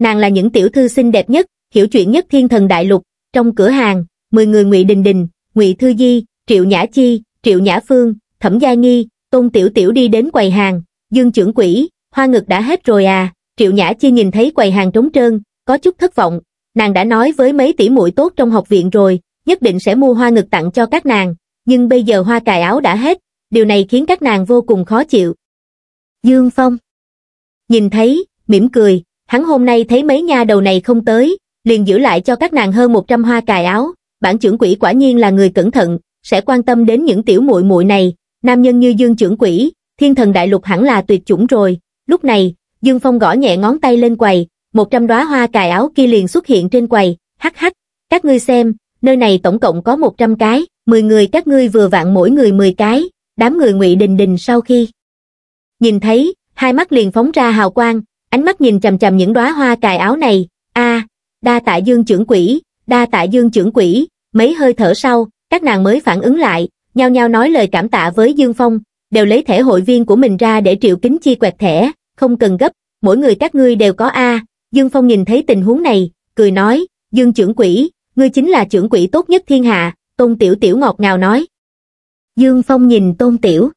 Nàng là những tiểu thư xinh đẹp nhất, hiểu chuyện nhất thiên thần đại lục, trong cửa hàng, 10 người Ngụy Đình Đình, Ngụy Thư Di, Triệu Nhã Chi, Triệu Nhã Phương, Thẩm Gia Nghi, Tôn Tiểu Tiểu đi đến quầy hàng, Dương trưởng quỹ, hoa ngực đã hết rồi à, Triệu Nhã Chi nhìn thấy quầy hàng trống trơn, có chút thất vọng, nàng đã nói với mấy tỷ muội tốt trong học viện rồi, nhất định sẽ mua hoa ngực tặng cho các nàng, nhưng bây giờ hoa cài áo đã hết, điều này khiến các nàng vô cùng khó chịu. Dương Phong Nhìn thấy, mỉm cười, hắn hôm nay thấy mấy nha đầu này không tới, liền giữ lại cho các nàng hơn 100 hoa cài áo, bản trưởng quỷ quả nhiên là người cẩn thận, sẽ quan tâm đến những tiểu muội muội này, nam nhân như Dương trưởng quỷ, thiên thần đại lục hẳn là tuyệt chủng rồi. Lúc này, Dương Phong gõ nhẹ ngón tay lên quầy, một trăm đóa hoa cài áo kia liền xuất hiện trên quầy, hắc hắc, các ngươi xem, nơi này tổng cộng có một trăm cái, mười người các ngươi vừa vặn mỗi người mười cái, đám người ngụy đình đình sau khi nhìn thấy, hai mắt liền phóng ra hào quang, ánh mắt nhìn chằm chằm những đóa hoa cài áo này, a, đa tạ Dương trưởng quỷ, đa tạ Dương trưởng quỷ, mấy hơi thở sau, các nàng mới phản ứng lại, nhao nhao nói lời cảm tạ với Dương Phong, đều lấy thẻ hội viên của mình ra để Triệu Kính Chi quẹt thẻ, không cần gấp, mỗi người các ngươi đều có A, Dương Phong nhìn thấy tình huống này, cười nói, Dương trưởng quỷ, ngươi chính là trưởng quỷ tốt nhất thiên hạ, Tôn Tiểu Tiểu ngọt ngào nói. Dương Phong nhìn Tôn Tiểu.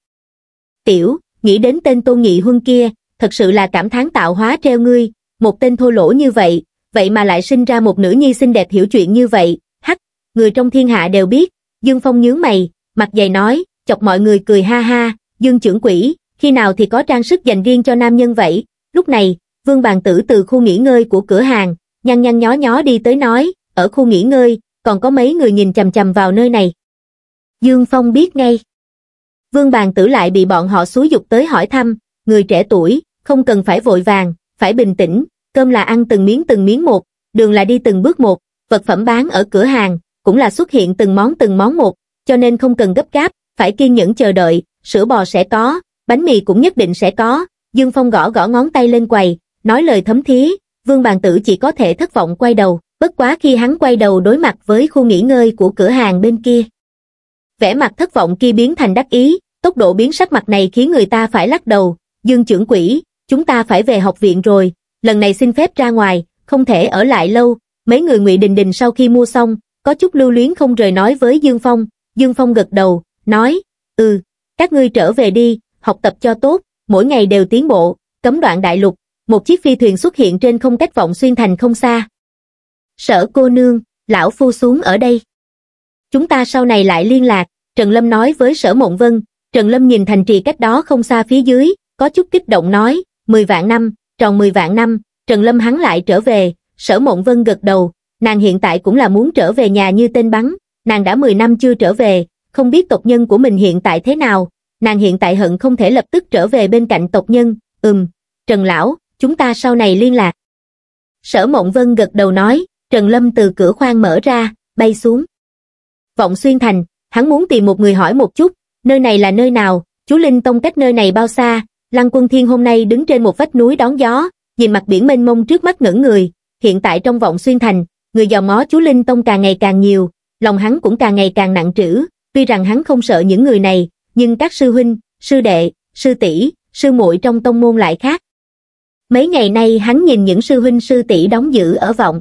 Tiểu, nghĩ đến tên Tôn Nhị Huân kia, thật sự là cảm thán tạo hóa treo ngươi, một tên thô lỗ như vậy, vậy mà lại sinh ra một nữ nhi xinh đẹp hiểu chuyện như vậy, hắc, người trong thiên hạ đều biết, Dương Phong nhướng mày, mặt dày nói, chọc mọi người cười ha ha, Dương trưởng quỷ, khi nào thì có trang sức dành riêng cho nam nhân vậy, lúc này, Vương Bàn Tử từ khu nghỉ ngơi của cửa hàng, nhăn nhăn nhó nhó đi tới nói, ở khu nghỉ ngơi, còn có mấy người nhìn chầm chầm vào nơi này. Dương Phong biết ngay. Vương Bàn Tử lại bị bọn họ xúi dục tới hỏi thăm, người trẻ tuổi, không cần phải vội vàng, phải bình tĩnh, cơm là ăn từng miếng từng miếng một, đường là đi từng bước một, vật phẩm bán ở cửa hàng cũng là xuất hiện từng món từng món một, cho nên không cần gấp gáp, phải kiên nhẫn chờ đợi, sữa bò sẽ có, bánh mì cũng nhất định sẽ có. Dương Phong gõ gõ ngón tay lên quầy, nói lời thấm thí, Vương Bàn Tử chỉ có thể thất vọng quay đầu, bất quá khi hắn quay đầu đối mặt với khu nghỉ ngơi của cửa hàng bên kia. Vẻ mặt thất vọng kia biến thành đắc ý, tốc độ biến sắc mặt này khiến người ta phải lắc đầu, Dương trưởng quỷ, chúng ta phải về học viện rồi, lần này xin phép ra ngoài, không thể ở lại lâu, mấy người ngụy Đình Đình sau khi mua xong, có chút lưu luyến không rời nói với Dương Phong, Dương Phong gật đầu, nói, ừ, các ngươi trở về đi, học tập cho tốt, mỗi ngày đều tiến bộ, cấm đoạn đại lục, một chiếc phi thuyền xuất hiện trên không cách vọng xuyên thành không xa. Sở cô nương, lão phu xuống ở đây. Chúng ta sau này lại liên lạc, Trần Lâm nói với sở mộng vân, Trần Lâm nhìn thành trì cách đó không xa phía dưới, có chút kích động nói, 10 vạn năm, tròn 10 vạn năm, Trần Lâm hắn lại trở về, sở mộng vân gật đầu, nàng hiện tại cũng là muốn trở về nhà như tên bắn, nàng đã 10 năm chưa trở về, không biết tộc nhân của mình hiện tại thế nào, nàng hiện tại hận không thể lập tức trở về bên cạnh tộc nhân, ừm, Trần Lão, chúng ta sau này liên lạc. Sở Mộng Vân gật đầu nói, Trần Lâm từ cửa khoang mở ra, bay xuống. Vọng xuyên thành, hắn muốn tìm một người hỏi một chút, nơi này là nơi nào, chú Linh Tông cách nơi này bao xa, Lăng Quân Thiên hôm nay đứng trên một vách núi đón gió, nhìn mặt biển mênh mông trước mắt ngẩn người, hiện tại trong vọng xuyên thành, người dò mó chú Linh Tông càng ngày càng nhiều, lòng hắn cũng càng ngày càng nặng trữ, tuy rằng hắn không sợ những người này, nhưng các sư huynh, sư đệ, sư tỷ, sư muội trong tông môn lại khác. Mấy ngày nay hắn nhìn những sư huynh sư tỷ đóng giữ ở vọng.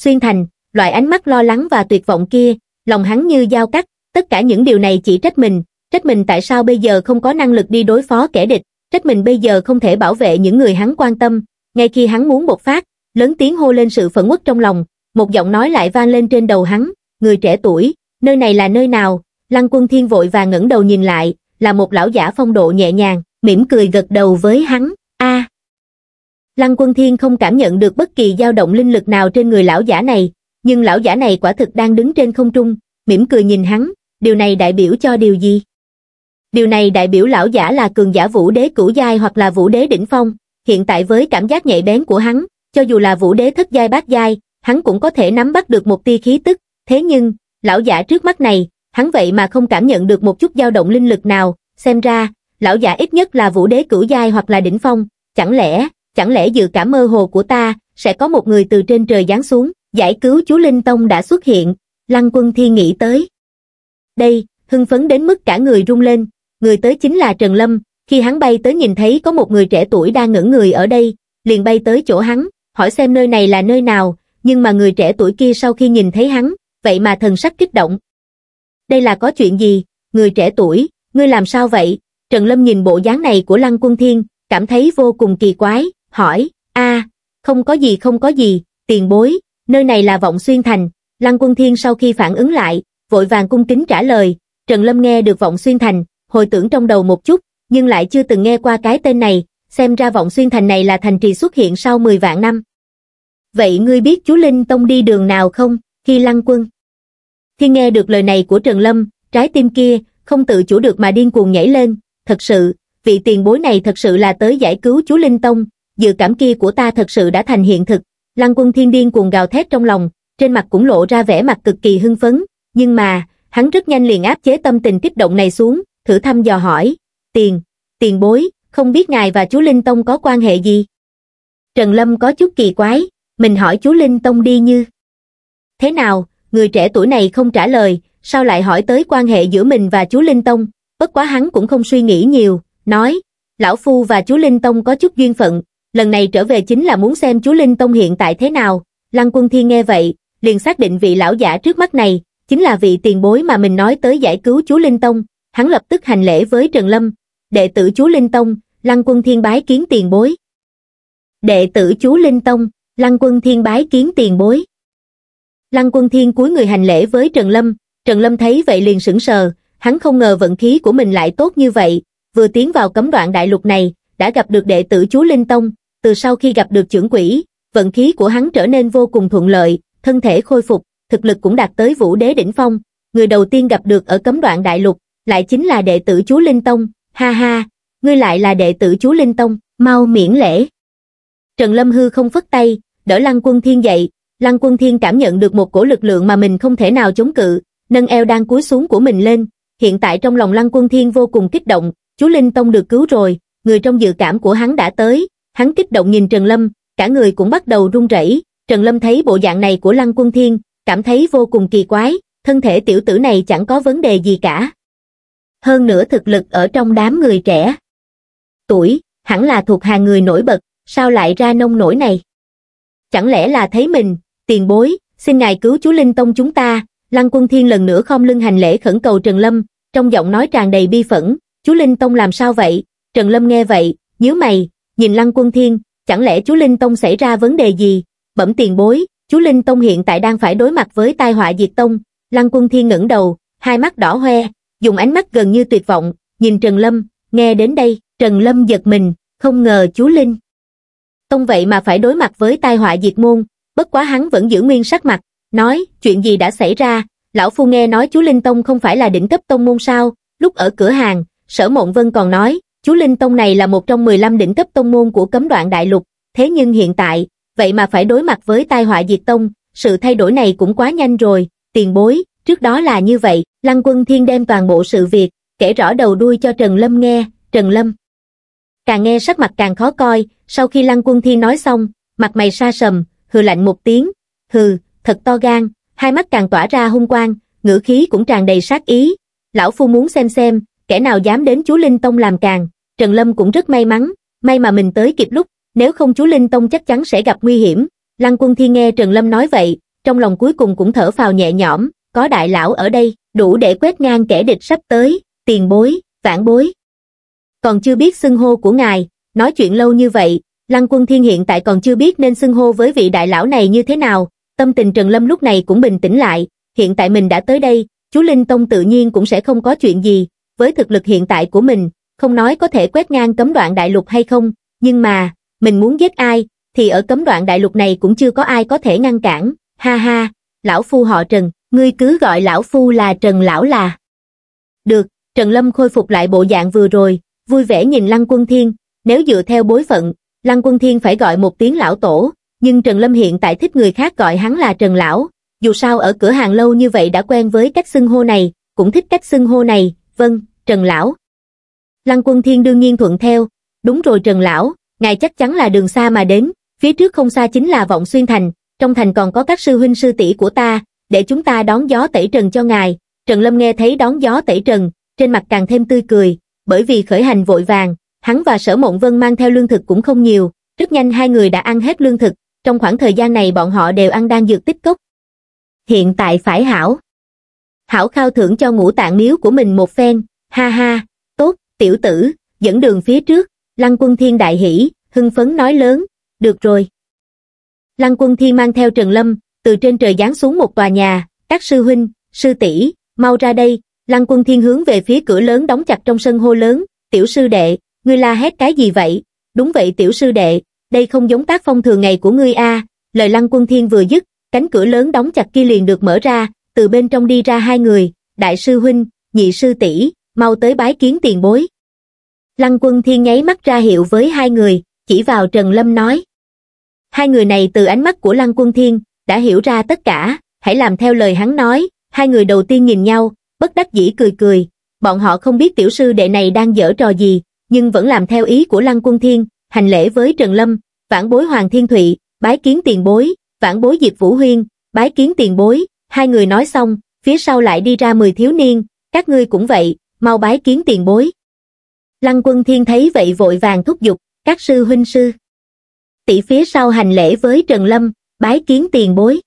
Xuyên thành, loại ánh mắt lo lắng và tuyệt vọng kia, lòng hắn như dao cắt, tất cả những điều này chỉ trách mình, trách mình tại sao bây giờ không có năng lực đi đối phó kẻ địch, trách mình bây giờ không thể bảo vệ những người hắn quan tâm. Ngay khi hắn muốn bộc phát, lớn tiếng hô lên sự phẫn uất trong lòng, một giọng nói lại vang lên trên đầu hắn, người trẻ tuổi, nơi này là nơi nào? Lăng Quân Thiên vội và ngẩng đầu nhìn lại, là một lão giả phong độ nhẹ nhàng, mỉm cười gật đầu với hắn, a. Lăng Quân Thiên không cảm nhận được bất kỳ dao động linh lực nào trên người lão giả này, nhưng lão giả này quả thực đang đứng trên không trung, mỉm cười nhìn hắn, điều này đại biểu cho điều gì? điều này đại biểu lão giả là cường giả vũ đế cửu giai hoặc là vũ đế đỉnh phong, hiện tại với cảm giác nhạy bén của hắn, cho dù là vũ đế thất giai bát giai, hắn cũng có thể nắm bắt được một tia khí tức, thế nhưng, lão giả trước mắt này, hắn vậy mà không cảm nhận được một chút dao động linh lực nào, xem ra, lão giả ít nhất là vũ đế cửu giai hoặc là đỉnh phong, chẳng lẽ, chẳng lẽ dự cảm mơ hồ của ta, sẽ có một người từ trên trời giáng xuống, giải cứu chú Linh Tông đã xuất hiện, Lăng Quân Thi nghĩ tới. Đây, hưng phấn đến mức cả người rung lên, người tới chính là Trần Lâm, khi hắn bay tới nhìn thấy có một người trẻ tuổi đang ngẩn người ở đây, liền bay tới chỗ hắn, hỏi xem nơi này là nơi nào, nhưng mà người trẻ tuổi kia sau khi nhìn thấy hắn, vậy mà thần sắc kích động. Đây là có chuyện gì, người trẻ tuổi, ngươi làm sao vậy? Trần Lâm nhìn bộ dáng này của Lăng Quân Thiên, cảm thấy vô cùng kỳ quái, hỏi, a không có gì không có gì, tiền bối, nơi này là vọng xuyên thành. Lăng Quân Thiên sau khi phản ứng lại, vội vàng cung kính trả lời, Trần Lâm nghe được vọng xuyên thành, hồi tưởng trong đầu một chút, nhưng lại chưa từng nghe qua cái tên này, xem ra vọng xuyên thành này là thành trì xuất hiện sau 10 vạn năm. Vậy ngươi biết chú Linh Tông đi đường nào không, khi lăng quân? Khi nghe được lời này của Trần Lâm, trái tim kia, không tự chủ được mà điên cuồng nhảy lên, thật sự, vị tiền bối này thật sự là tới giải cứu chú Linh Tông, dự cảm kia của ta thật sự đã thành hiện thực, lăng quân thiên điên cuồng gào thét trong lòng, trên mặt cũng lộ ra vẻ mặt cực kỳ hưng phấn, nhưng mà, hắn rất nhanh liền áp chế tâm tình tiếp động này xuống, thử thăm dò hỏi, tiền, tiền bối, không biết ngài và chú Linh Tông có quan hệ gì? Trần Lâm có chút kỳ quái, mình hỏi chú Linh Tông đi như. Thế nào, người trẻ tuổi này không trả lời, sao lại hỏi tới quan hệ giữa mình và chú Linh Tông, bất quá hắn cũng không suy nghĩ nhiều, nói, Lão Phu và chú Linh Tông có chút duyên phận, lần này trở về chính là muốn xem chú Linh Tông hiện tại thế nào, Lăng Quân Thiên nghe vậy, liền xác định vị lão giả trước mắt này, chính là vị tiền bối mà mình nói tới giải cứu chú Linh Tông, hắn lập tức hành lễ với Trần Lâm, đệ tử chú Linh Tông, Lăng Quân Thiên bái kiến tiền bối. Đệ tử chú Linh Tông, Lăng Quân Thiên bái kiến tiền bối. Lăng Quân Thiên cúi người hành lễ với Trần Lâm, Trần Lâm thấy vậy liền sững sờ, hắn không ngờ vận khí của mình lại tốt như vậy, vừa tiến vào cấm đoạn đại lục này, đã gặp được đệ tử chú Linh Tông, từ sau khi gặp được trưởng quỷ, vận khí của hắn trở nên vô cùng thuận lợi, thân thể khôi phục, thực lực cũng đạt tới vũ đế đỉnh phong, người đầu tiên gặp được ở cấm đoạn đại lục, lại chính là đệ tử chú Linh Tông, ha ha, ngươi lại là đệ tử chú Linh Tông, mau miễn lễ. Trần Lâm Hư không phất tay, đỡ Lăng Quân Thiên dậy, Lăng Quân Thiên cảm nhận được một cổ lực lượng mà mình không thể nào chống cự, nâng eo đang cúi xuống của mình lên, hiện tại trong lòng Lăng Quân Thiên vô cùng kích động, chú Linh Tông được cứu rồi, người trong dự cảm của hắn đã tới, hắn kích động nhìn Trần Lâm, cả người cũng bắt đầu run rẩy. Trần Lâm thấy bộ dạng này của Lăng Quân Thiên, cảm thấy vô cùng kỳ quái, thân thể tiểu tử này chẳng có vấn đề gì cả hơn nữa thực lực ở trong đám người trẻ. Tuổi, hẳn là thuộc hàng người nổi bật, sao lại ra nông nổi này? Chẳng lẽ là thấy mình, tiền bối, xin ngài cứu chú Linh Tông chúng ta, Lăng Quân Thiên lần nữa không lưng hành lễ khẩn cầu Trần Lâm, trong giọng nói tràn đầy bi phẫn, chú Linh Tông làm sao vậy? Trần Lâm nghe vậy, nhớ mày, nhìn Lăng Quân Thiên, chẳng lẽ chú Linh Tông xảy ra vấn đề gì? Bẩm tiền bối, chú Linh Tông hiện tại đang phải đối mặt với tai họa diệt tông. Lăng Quân Thiên ngẩng đầu, hai mắt đỏ hoe, dùng ánh mắt gần như tuyệt vọng, nhìn Trần Lâm, nghe đến đây, Trần Lâm giật mình, không ngờ chú Linh. Tông vậy mà phải đối mặt với tai họa diệt môn, bất quá hắn vẫn giữ nguyên sắc mặt, nói, chuyện gì đã xảy ra, lão phu nghe nói chú Linh Tông không phải là đỉnh cấp tông môn sao, lúc ở cửa hàng, sở mộng vân còn nói, chú Linh Tông này là một trong 15 đỉnh cấp tông môn của cấm đoạn đại lục, thế nhưng hiện tại, vậy mà phải đối mặt với tai họa diệt tông, sự thay đổi này cũng quá nhanh rồi, tiền bối, Trước đó là như vậy, Lăng Quân Thiên đem toàn bộ sự việc, kể rõ đầu đuôi cho Trần Lâm nghe, Trần Lâm. Càng nghe sắc mặt càng khó coi, sau khi Lăng Quân Thiên nói xong, mặt mày sa sầm, hừ lạnh một tiếng, hừ, thật to gan, hai mắt càng tỏa ra hung quang, ngữ khí cũng tràn đầy sát ý. Lão Phu muốn xem xem, kẻ nào dám đến chú Linh Tông làm càng, Trần Lâm cũng rất may mắn, may mà mình tới kịp lúc, nếu không chú Linh Tông chắc chắn sẽ gặp nguy hiểm. Lăng Quân Thiên nghe Trần Lâm nói vậy, trong lòng cuối cùng cũng thở phào nhẹ nhõm, có đại lão ở đây, đủ để quét ngang kẻ địch sắp tới, tiền bối, vãn bối. Còn chưa biết xưng hô của ngài, nói chuyện lâu như vậy, Lăng Quân Thiên hiện tại còn chưa biết nên xưng hô với vị đại lão này như thế nào, tâm tình Trần Lâm lúc này cũng bình tĩnh lại, hiện tại mình đã tới đây, chú Linh Tông tự nhiên cũng sẽ không có chuyện gì, với thực lực hiện tại của mình, không nói có thể quét ngang cấm đoạn đại lục hay không, nhưng mà, mình muốn giết ai, thì ở cấm đoạn đại lục này cũng chưa có ai có thể ngăn cản, ha ha, lão phu họ Trần, ngươi cứ gọi lão phu là Trần Lão là. Được, Trần Lâm khôi phục lại bộ dạng vừa rồi, vui vẻ nhìn Lăng Quân Thiên, nếu dựa theo bối phận, Lăng Quân Thiên phải gọi một tiếng lão tổ, nhưng Trần Lâm hiện tại thích người khác gọi hắn là Trần Lão, dù sao ở cửa hàng lâu như vậy đã quen với cách xưng hô này, cũng thích cách xưng hô này, vâng, Trần Lão. Lăng Quân Thiên đương nhiên thuận theo, đúng rồi Trần Lão, ngài chắc chắn là đường xa mà đến, phía trước không xa chính là Vọng Xuyên Thành, trong thành còn có các sư huynh sư tỷ của ta, để chúng ta đón gió tẩy trần cho ngài. Trần Lâm nghe thấy đón gió tẩy trần, trên mặt càng thêm tươi cười, bởi vì khởi hành vội vàng, hắn và sở mộng vân mang theo lương thực cũng không nhiều, rất nhanh hai người đã ăn hết lương thực, trong khoảng thời gian này bọn họ đều ăn đan dược tích cốc. Hiện tại phải hảo. Hảo khao thưởng cho ngũ tạng miếu của mình một phen, ha ha, tốt, tiểu tử, dẫn đường phía trước, lăng quân thiên đại hỷ, hưng phấn nói lớn, được rồi. Lăng quân thiên mang theo Trần Lâm, từ trên trời giáng xuống một tòa nhà, các sư huynh, sư tỷ mau ra đây, lăng quân thiên hướng về phía cửa lớn đóng chặt trong sân hô lớn, tiểu sư đệ, ngươi la hét cái gì vậy? Đúng vậy tiểu sư đệ, đây không giống tác phong thường ngày của ngươi a lời lăng quân thiên vừa dứt, cánh cửa lớn đóng chặt kia liền được mở ra, từ bên trong đi ra hai người, đại sư huynh, nhị sư tỷ mau tới bái kiến tiền bối. Lăng quân thiên nháy mắt ra hiệu với hai người, chỉ vào Trần Lâm nói. Hai người này từ ánh mắt của Lăng quân thiên, đã hiểu ra tất cả, hãy làm theo lời hắn nói, hai người đầu tiên nhìn nhau, bất đắc dĩ cười cười, bọn họ không biết tiểu sư đệ này đang dở trò gì, nhưng vẫn làm theo ý của Lăng Quân Thiên, hành lễ với Trần Lâm, vãn bối Hoàng Thiên Thụy, bái kiến tiền bối, vãn bối Diệp Vũ Huyên, bái kiến tiền bối, hai người nói xong, phía sau lại đi ra 10 thiếu niên, các ngươi cũng vậy, mau bái kiến tiền bối. Lăng Quân Thiên thấy vậy vội vàng thúc giục, các sư huynh sư. Tỷ phía sau hành lễ với Trần Lâm, bái kiến tiền bối.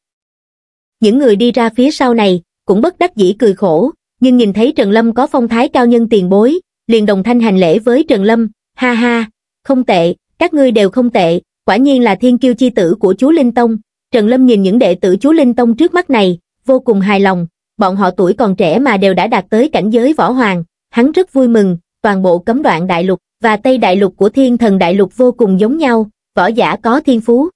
Những người đi ra phía sau này, cũng bất đắc dĩ cười khổ, nhưng nhìn thấy Trần Lâm có phong thái cao nhân tiền bối, liền đồng thanh hành lễ với Trần Lâm, ha ha, không tệ, các ngươi đều không tệ, quả nhiên là thiên kiêu chi tử của chú Linh Tông. Trần Lâm nhìn những đệ tử chú Linh Tông trước mắt này, vô cùng hài lòng, bọn họ tuổi còn trẻ mà đều đã đạt tới cảnh giới võ hoàng, hắn rất vui mừng, toàn bộ cấm đoạn đại lục và Tây đại lục của thiên thần đại lục vô cùng giống nhau, võ giả có thiên phú,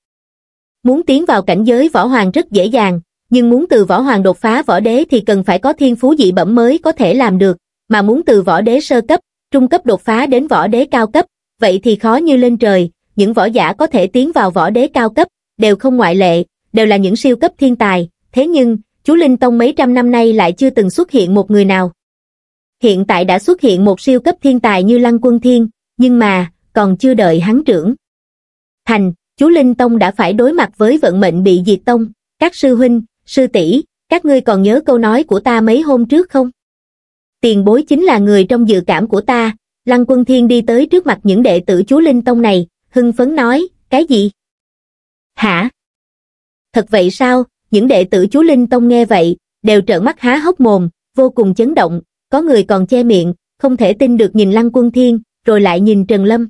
Muốn tiến vào cảnh giới võ hoàng rất dễ dàng, nhưng muốn từ võ hoàng đột phá võ đế thì cần phải có thiên phú dị bẩm mới có thể làm được, mà muốn từ võ đế sơ cấp, trung cấp đột phá đến võ đế cao cấp, vậy thì khó như lên trời, những võ giả có thể tiến vào võ đế cao cấp, đều không ngoại lệ, đều là những siêu cấp thiên tài, thế nhưng, chú Linh Tông mấy trăm năm nay lại chưa từng xuất hiện một người nào. Hiện tại đã xuất hiện một siêu cấp thiên tài như Lăng Quân Thiên, nhưng mà, còn chưa đợi hắn trưởng. Thành, chú Linh Tông đã phải đối mặt với vận mệnh bị diệt tông, các sư huynh, sư tỷ, các ngươi còn nhớ câu nói của ta mấy hôm trước không? Tiền bối chính là người trong dự cảm của ta, Lăng Quân Thiên đi tới trước mặt những đệ tử chú Linh Tông này, hưng phấn nói, cái gì? Hả? Thật vậy sao? Những đệ tử chú Linh Tông nghe vậy, đều trợn mắt há hốc mồm, vô cùng chấn động, có người còn che miệng, không thể tin được nhìn Lăng Quân Thiên, rồi lại nhìn Trần Lâm.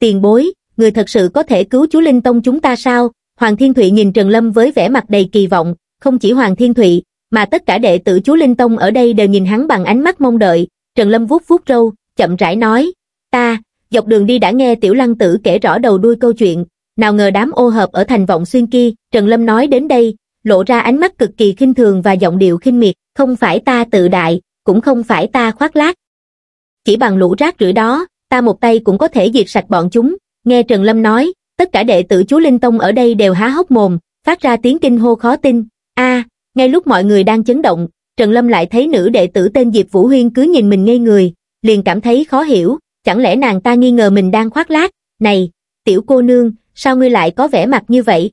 Tiền bối, người thật sự có thể cứu chú Linh Tông chúng ta sao? Hoàng Thiên Thụy nhìn Trần Lâm với vẻ mặt đầy kỳ vọng, không chỉ Hoàng Thiên Thụy, mà tất cả đệ tử chú Linh Tông ở đây đều nhìn hắn bằng ánh mắt mong đợi. Trần Lâm vuốt vuốt râu, chậm rãi nói, ta, dọc đường đi đã nghe Tiểu Lăng Tử kể rõ đầu đuôi câu chuyện, nào ngờ đám ô hợp ở thành vọng xuyên kia, Trần Lâm nói đến đây, lộ ra ánh mắt cực kỳ khinh thường và giọng điệu khinh miệt, không phải ta tự đại, cũng không phải ta khoác lác. Chỉ bằng lũ rác rưởi đó, ta một tay cũng có thể diệt sạch bọn chúng, nghe trần lâm nói tất cả đệ tử chúa linh tông ở đây đều há hốc mồm phát ra tiếng kinh hô khó tin a ngay lúc mọi người đang chấn động trần lâm lại thấy nữ đệ tử tên diệp vũ huyên cứ nhìn mình ngây người liền cảm thấy khó hiểu chẳng lẽ nàng ta nghi ngờ mình đang khoác lác này tiểu cô nương sao ngươi lại có vẻ mặt như vậy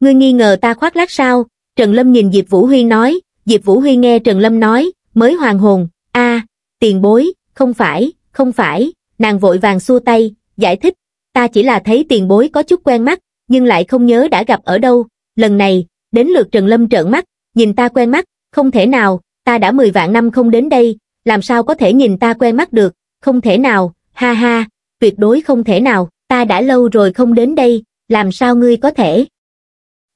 ngươi nghi ngờ ta khoác lác sao trần lâm nhìn diệp vũ huyên nói diệp vũ huyên nghe trần lâm nói mới hoàng hồn a tiền bối không phải không phải nàng vội vàng xua tay giải thích ta chỉ là thấy tiền bối có chút quen mắt, nhưng lại không nhớ đã gặp ở đâu. Lần này, đến lượt Trần Lâm trợn mắt, nhìn ta quen mắt, không thể nào, ta đã 10 vạn năm không đến đây, làm sao có thể nhìn ta quen mắt được, không thể nào, ha ha, tuyệt đối không thể nào, ta đã lâu rồi không đến đây, làm sao ngươi có thể.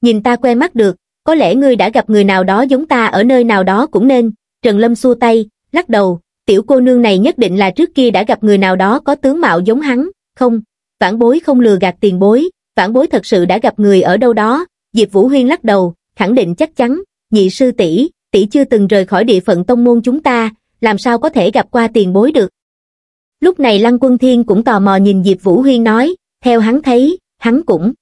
Nhìn ta quen mắt được, có lẽ ngươi đã gặp người nào đó giống ta ở nơi nào đó cũng nên, Trần Lâm xua tay, lắc đầu, tiểu cô nương này nhất định là trước kia đã gặp người nào đó có tướng mạo giống hắn, không, phản bối không lừa gạt tiền bối, phản bối thật sự đã gặp người ở đâu đó, Diệp Vũ Huyên lắc đầu, khẳng định chắc chắn, nhị sư tỷ tỷ chưa từng rời khỏi địa phận tông môn chúng ta, làm sao có thể gặp qua tiền bối được. Lúc này Lăng Quân Thiên cũng tò mò nhìn Diệp Vũ Huyên nói, theo hắn thấy, hắn cũng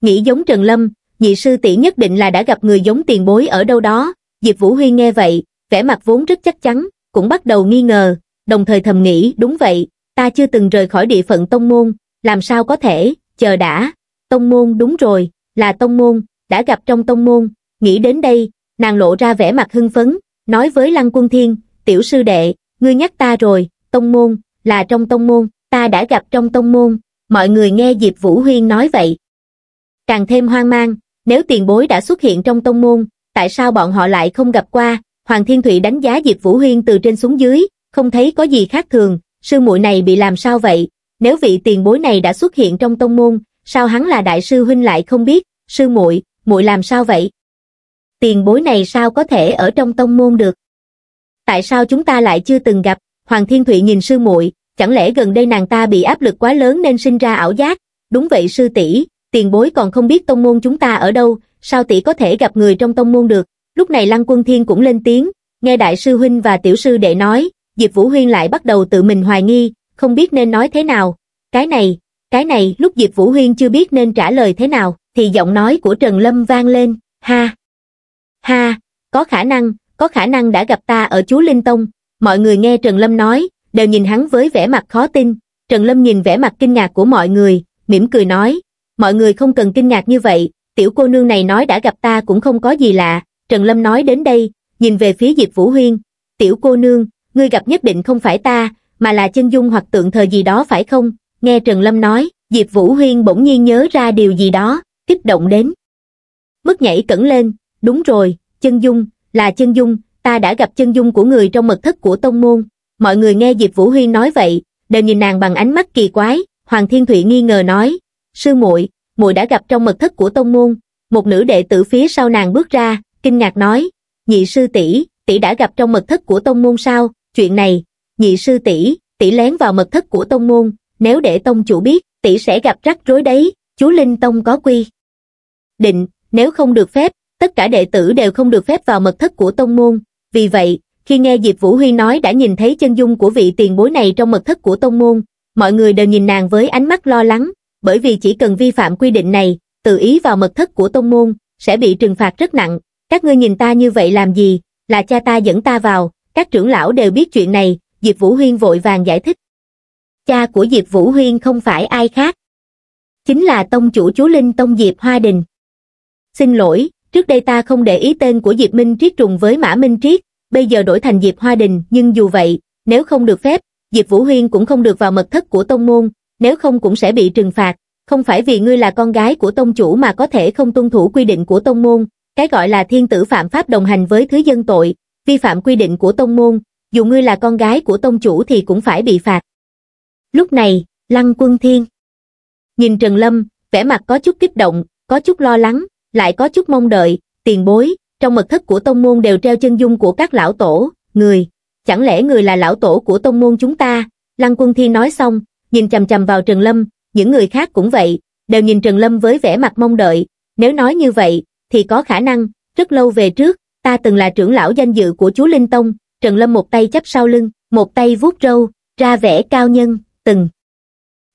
nghĩ giống Trần Lâm, nhị sư tỷ nhất định là đã gặp người giống tiền bối ở đâu đó, Diệp Vũ Huyên nghe vậy, vẻ mặt vốn rất chắc chắn, cũng bắt đầu nghi ngờ, đồng thời thầm nghĩ, đúng vậy, ta chưa từng rời khỏi địa phận tông môn, làm sao có thể, chờ đã, tông môn đúng rồi, là tông môn, đã gặp trong tông môn, nghĩ đến đây, nàng lộ ra vẻ mặt hưng phấn, nói với Lăng Quân Thiên, tiểu sư đệ, ngươi nhắc ta rồi, tông môn, là trong tông môn, ta đã gặp trong tông môn, mọi người nghe Diệp Vũ Huyên nói vậy. Càng thêm hoang mang, nếu tiền bối đã xuất hiện trong tông môn, tại sao bọn họ lại không gặp qua, Hoàng Thiên Thụy đánh giá Diệp Vũ Huyên từ trên xuống dưới, không thấy có gì khác thường, sư muội này bị làm sao vậy, nếu vị tiền bối này đã xuất hiện trong tông môn, sao hắn là đại sư huynh lại không biết, sư muội, muội làm sao vậy? Tiền bối này sao có thể ở trong tông môn được? Tại sao chúng ta lại chưa từng gặp? Hoàng Thiên Thụy nhìn sư muội, chẳng lẽ gần đây nàng ta bị áp lực quá lớn nên sinh ra ảo giác? Đúng vậy sư tỷ, tiền bối còn không biết tông môn chúng ta ở đâu, sao tỷ có thể gặp người trong tông môn được? Lúc này Lăng Quân Thiên cũng lên tiếng, nghe đại sư huynh và tiểu sư đệ nói, Diệp Vũ Huyên lại bắt đầu tự mình hoài nghi, không biết nên nói thế nào. Cái này, cái này lúc Diệp Vũ Huyên chưa biết nên trả lời thế nào, thì giọng nói của Trần Lâm vang lên, ha. Ha, có khả năng, có khả năng đã gặp ta ở chú Linh Tông. Mọi người nghe Trần Lâm nói, đều nhìn hắn với vẻ mặt khó tin. Trần Lâm nhìn vẻ mặt kinh ngạc của mọi người, mỉm cười nói, mọi người không cần kinh ngạc như vậy, tiểu cô nương này nói đã gặp ta cũng không có gì lạ. Trần Lâm nói đến đây, nhìn về phía Diệp Vũ Huyên, tiểu cô nương, ngươi gặp nhất định không phải ta, mà là chân dung hoặc tượng thờ gì đó phải không? Nghe Trần Lâm nói, Diệp Vũ Huyên bỗng nhiên nhớ ra điều gì đó, kích động đến. Mức nhảy cẩn lên, đúng rồi, chân dung, là chân dung, ta đã gặp chân dung của người trong mật thất của tông môn. Mọi người nghe Diệp Vũ Huyên nói vậy, đều nhìn nàng bằng ánh mắt kỳ quái, Hoàng Thiên Thụy nghi ngờ nói, sư muội, muội đã gặp trong mật thất của tông môn, một nữ đệ tử phía sau nàng bước ra, kinh ngạc nói, nhị sư tỷ, tỷ đã gặp trong mật thất của tông môn sao? Chuyện này, nhị sư tỷ tỷ lén vào mật thất của tông môn, nếu để tông chủ biết, tỷ sẽ gặp rắc rối đấy, chú Linh Tông có quy. Định, nếu không được phép, tất cả đệ tử đều không được phép vào mật thất của tông môn, vì vậy, khi nghe Diệp Vũ Huy nói đã nhìn thấy chân dung của vị tiền bối này trong mật thất của tông môn, mọi người đều nhìn nàng với ánh mắt lo lắng, bởi vì chỉ cần vi phạm quy định này, tự ý vào mật thất của tông môn, sẽ bị trừng phạt rất nặng. Các ngươi nhìn ta như vậy làm gì, là cha ta dẫn ta vào, các trưởng lão đều biết chuyện này, Diệp Vũ Huyên vội vàng giải thích. Cha của Diệp Vũ Huyên không phải ai khác. Chính là tông chủ chú Linh Tông Diệp Hoa Đình. Xin lỗi, trước đây ta không để ý tên của Diệp Minh Triết trùng với Mã Minh Triết, bây giờ đổi thành Diệp Hoa Đình, nhưng dù vậy, nếu không được phép, Diệp Vũ Huyên cũng không được vào mật thất của tông môn, nếu không cũng sẽ bị trừng phạt, không phải vì ngươi là con gái của tông chủ mà có thể không tuân thủ quy định của tông môn, cái gọi là thiên tử phạm pháp đồng hành với thứ dân tội, vi phạm quy định của tông môn, dù ngươi là con gái của tông chủ thì cũng phải bị phạt. Lúc này, Lăng Quân Thiên nhìn Trần Lâm, vẻ mặt có chút kích động, có chút lo lắng, lại có chút mong đợi, tiền bối, trong mật thất của tông môn đều treo chân dung của các lão tổ, người, chẳng lẽ người là lão tổ của tông môn chúng ta? Lăng Quân Thiên nói xong, nhìn chầm chầm vào Trần Lâm, những người khác cũng vậy, đều nhìn Trần Lâm với vẻ mặt mong đợi, nếu nói như vậy, thì có khả năng, rất lâu về trước, ta từng là trưởng lão danh dự của chú Linh Tông, Trần Lâm một tay chấp sau lưng, một tay vuốt râu, ra vẻ cao nhân, từng.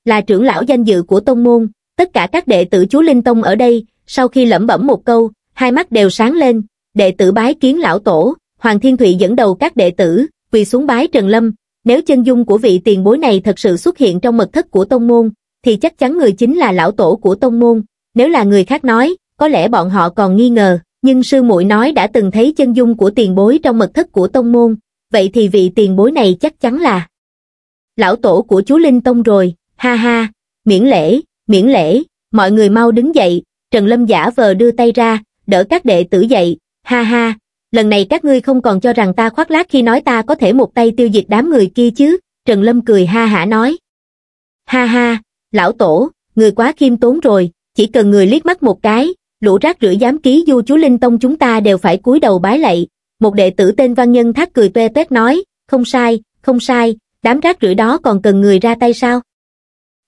Là trưởng lão danh dự của tông môn, tất cả các đệ tử chú Linh Tông ở đây, sau khi lẩm bẩm một câu, hai mắt đều sáng lên, đệ tử bái kiến lão tổ, Hoàng Thiên Thụy dẫn đầu các đệ tử, quỳ xuống bái Trần Lâm, nếu chân dung của vị tiền bối này thật sự xuất hiện trong mật thất của tông môn, thì chắc chắn người chính là lão tổ của tông môn, nếu là người khác nói, có lẽ bọn họ còn nghi ngờ nhưng sư muội nói đã từng thấy chân dung của tiền bối trong mật thất của tông môn, vậy thì vị tiền bối này chắc chắn là lão tổ của chú Linh Tông rồi, ha ha, miễn lễ, miễn lễ, mọi người mau đứng dậy, Trần Lâm giả vờ đưa tay ra, đỡ các đệ tử dậy, ha ha, lần này các ngươi không còn cho rằng ta khoác lác khi nói ta có thể một tay tiêu diệt đám người kia chứ, Trần Lâm cười ha hả nói. Ha ha, lão tổ, người quá khiêm tốn rồi, chỉ cần người liếc mắt một cái, lũ rác rưởi giám ký du chú Linh Tông chúng ta đều phải cúi đầu bái lạy. Một đệ tử tên Văn Nhân Thác cười toe toét nói, không sai, không sai, đám rác rưởi đó còn cần người ra tay sao?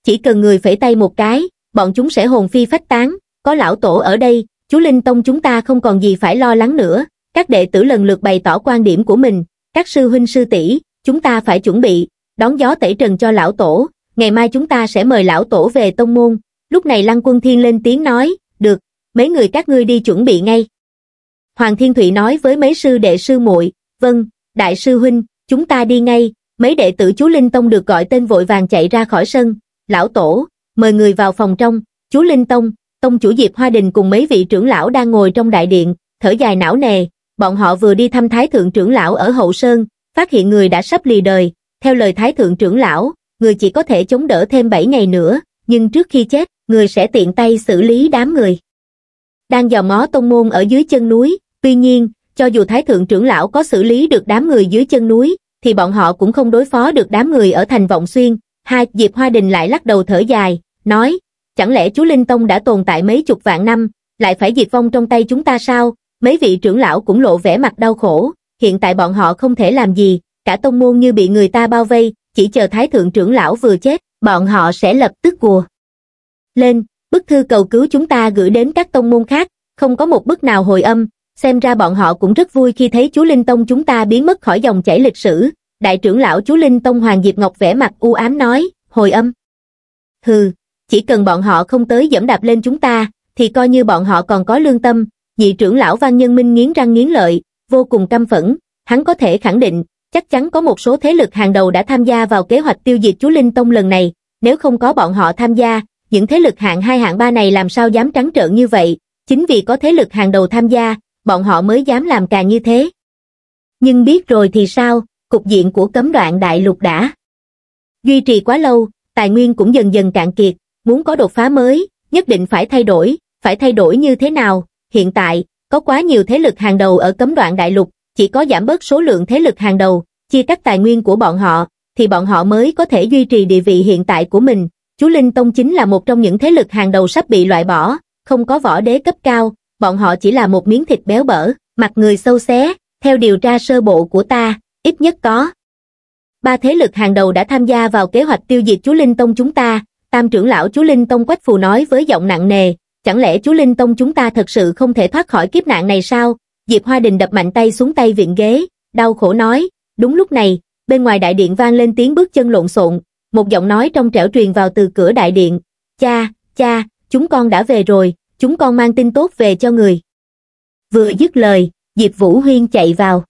Chỉ cần người phẩy tay một cái, bọn chúng sẽ hồn phi phách tán, có lão tổ ở đây, chú Linh Tông chúng ta không còn gì phải lo lắng nữa. Các đệ tử lần lượt bày tỏ quan điểm của mình, các sư huynh sư tỷ, chúng ta phải chuẩn bị, đón gió tẩy trần cho lão tổ, ngày mai chúng ta sẽ mời lão tổ về tông môn. Lúc này Lăng Quân Thiên lên tiếng nói, được, mấy người các ngươi đi chuẩn bị ngay. Hoàng Thiên Thụy nói với mấy sư đệ sư muội, vâng, đại sư huynh, chúng ta đi ngay, mấy đệ tử chú Linh Tông được gọi tên vội vàng chạy ra khỏi sân, lão tổ, mời người vào phòng trong, chú Linh Tông, Tông chủ Diệp Hoa Đình cùng mấy vị trưởng lão đang ngồi trong đại điện, thở dài não nề, bọn họ vừa đi thăm Thái Thượng trưởng lão ở Hậu Sơn, phát hiện người đã sắp lì đời, theo lời Thái Thượng trưởng lão, người chỉ có thể chống đỡ thêm 7 ngày nữa, nhưng trước khi chết, người sẽ tiện tay xử lý đám người đang dò mó tông môn ở dưới chân núi, tuy nhiên, cho dù Thái Thượng trưởng lão có xử lý được đám người dưới chân núi, thì bọn họ cũng không đối phó được đám người ở thành Vọng Xuyên. Hai, Diệp Hoa Đình lại lắc đầu thở dài, nói, chẳng lẽ chú Linh Tông đã tồn tại mấy chục vạn năm, lại phải diệt vong trong tay chúng ta sao? Mấy vị trưởng lão cũng lộ vẻ mặt đau khổ, hiện tại bọn họ không thể làm gì, cả tông môn như bị người ta bao vây, chỉ chờ Thái Thượng trưởng lão vừa chết, bọn họ sẽ lập tức cùa. Lên, bức thư cầu cứu chúng ta gửi đến các tông môn khác, không có một bức nào hồi âm, xem ra bọn họ cũng rất vui khi thấy chú Linh Tông chúng ta biến mất khỏi dòng chảy lịch sử. Đại trưởng lão chú Linh Tông Hoàng Diệp Ngọc vẻ mặt u ám nói, hồi âm. Hừ, chỉ cần bọn họ không tới dẫm đạp lên chúng ta, thì coi như bọn họ còn có lương tâm. nhị trưởng lão Văn Nhân Minh nghiến răng nghiến lợi, vô cùng căm phẫn, hắn có thể khẳng định, chắc chắn có một số thế lực hàng đầu đã tham gia vào kế hoạch tiêu diệt chú Linh Tông lần này, nếu không có bọn họ tham gia, những thế lực hạng hai hạng ba này làm sao dám trắng trợn như vậy, chính vì có thế lực hàng đầu tham gia, bọn họ mới dám làm càng như thế. Nhưng biết rồi thì sao, cục diện của cấm đoạn đại lục đã. Duy trì quá lâu, tài nguyên cũng dần dần cạn kiệt, muốn có đột phá mới, nhất định phải thay đổi, phải thay đổi như thế nào, hiện tại, có quá nhiều thế lực hàng đầu ở cấm đoạn đại lục, chỉ có giảm bớt số lượng thế lực hàng đầu, chia cắt tài nguyên của bọn họ, thì bọn họ mới có thể duy trì địa vị hiện tại của mình, Chú Linh Tông chính là một trong những thế lực hàng đầu sắp bị loại bỏ, không có võ đế cấp cao, bọn họ chỉ là một miếng thịt béo bở, mặt người sâu xé, theo điều tra sơ bộ của ta, ít nhất có. Ba thế lực hàng đầu đã tham gia vào kế hoạch tiêu diệt chú Linh Tông chúng ta, tam trưởng lão chú Linh Tông Quách Phù nói với giọng nặng nề, chẳng lẽ chú Linh Tông chúng ta thật sự không thể thoát khỏi kiếp nạn này sao? Diệp Hoa Đình đập mạnh tay xuống tay viện ghế, đau khổ nói, đúng lúc này, bên ngoài đại điện vang lên tiếng bước chân lộn xộn, một giọng nói trong trẻo truyền vào từ cửa đại điện, cha, cha, chúng con đã về rồi, chúng con mang tin tốt về cho người. Vừa dứt lời, Diệp Vũ Huyên chạy vào.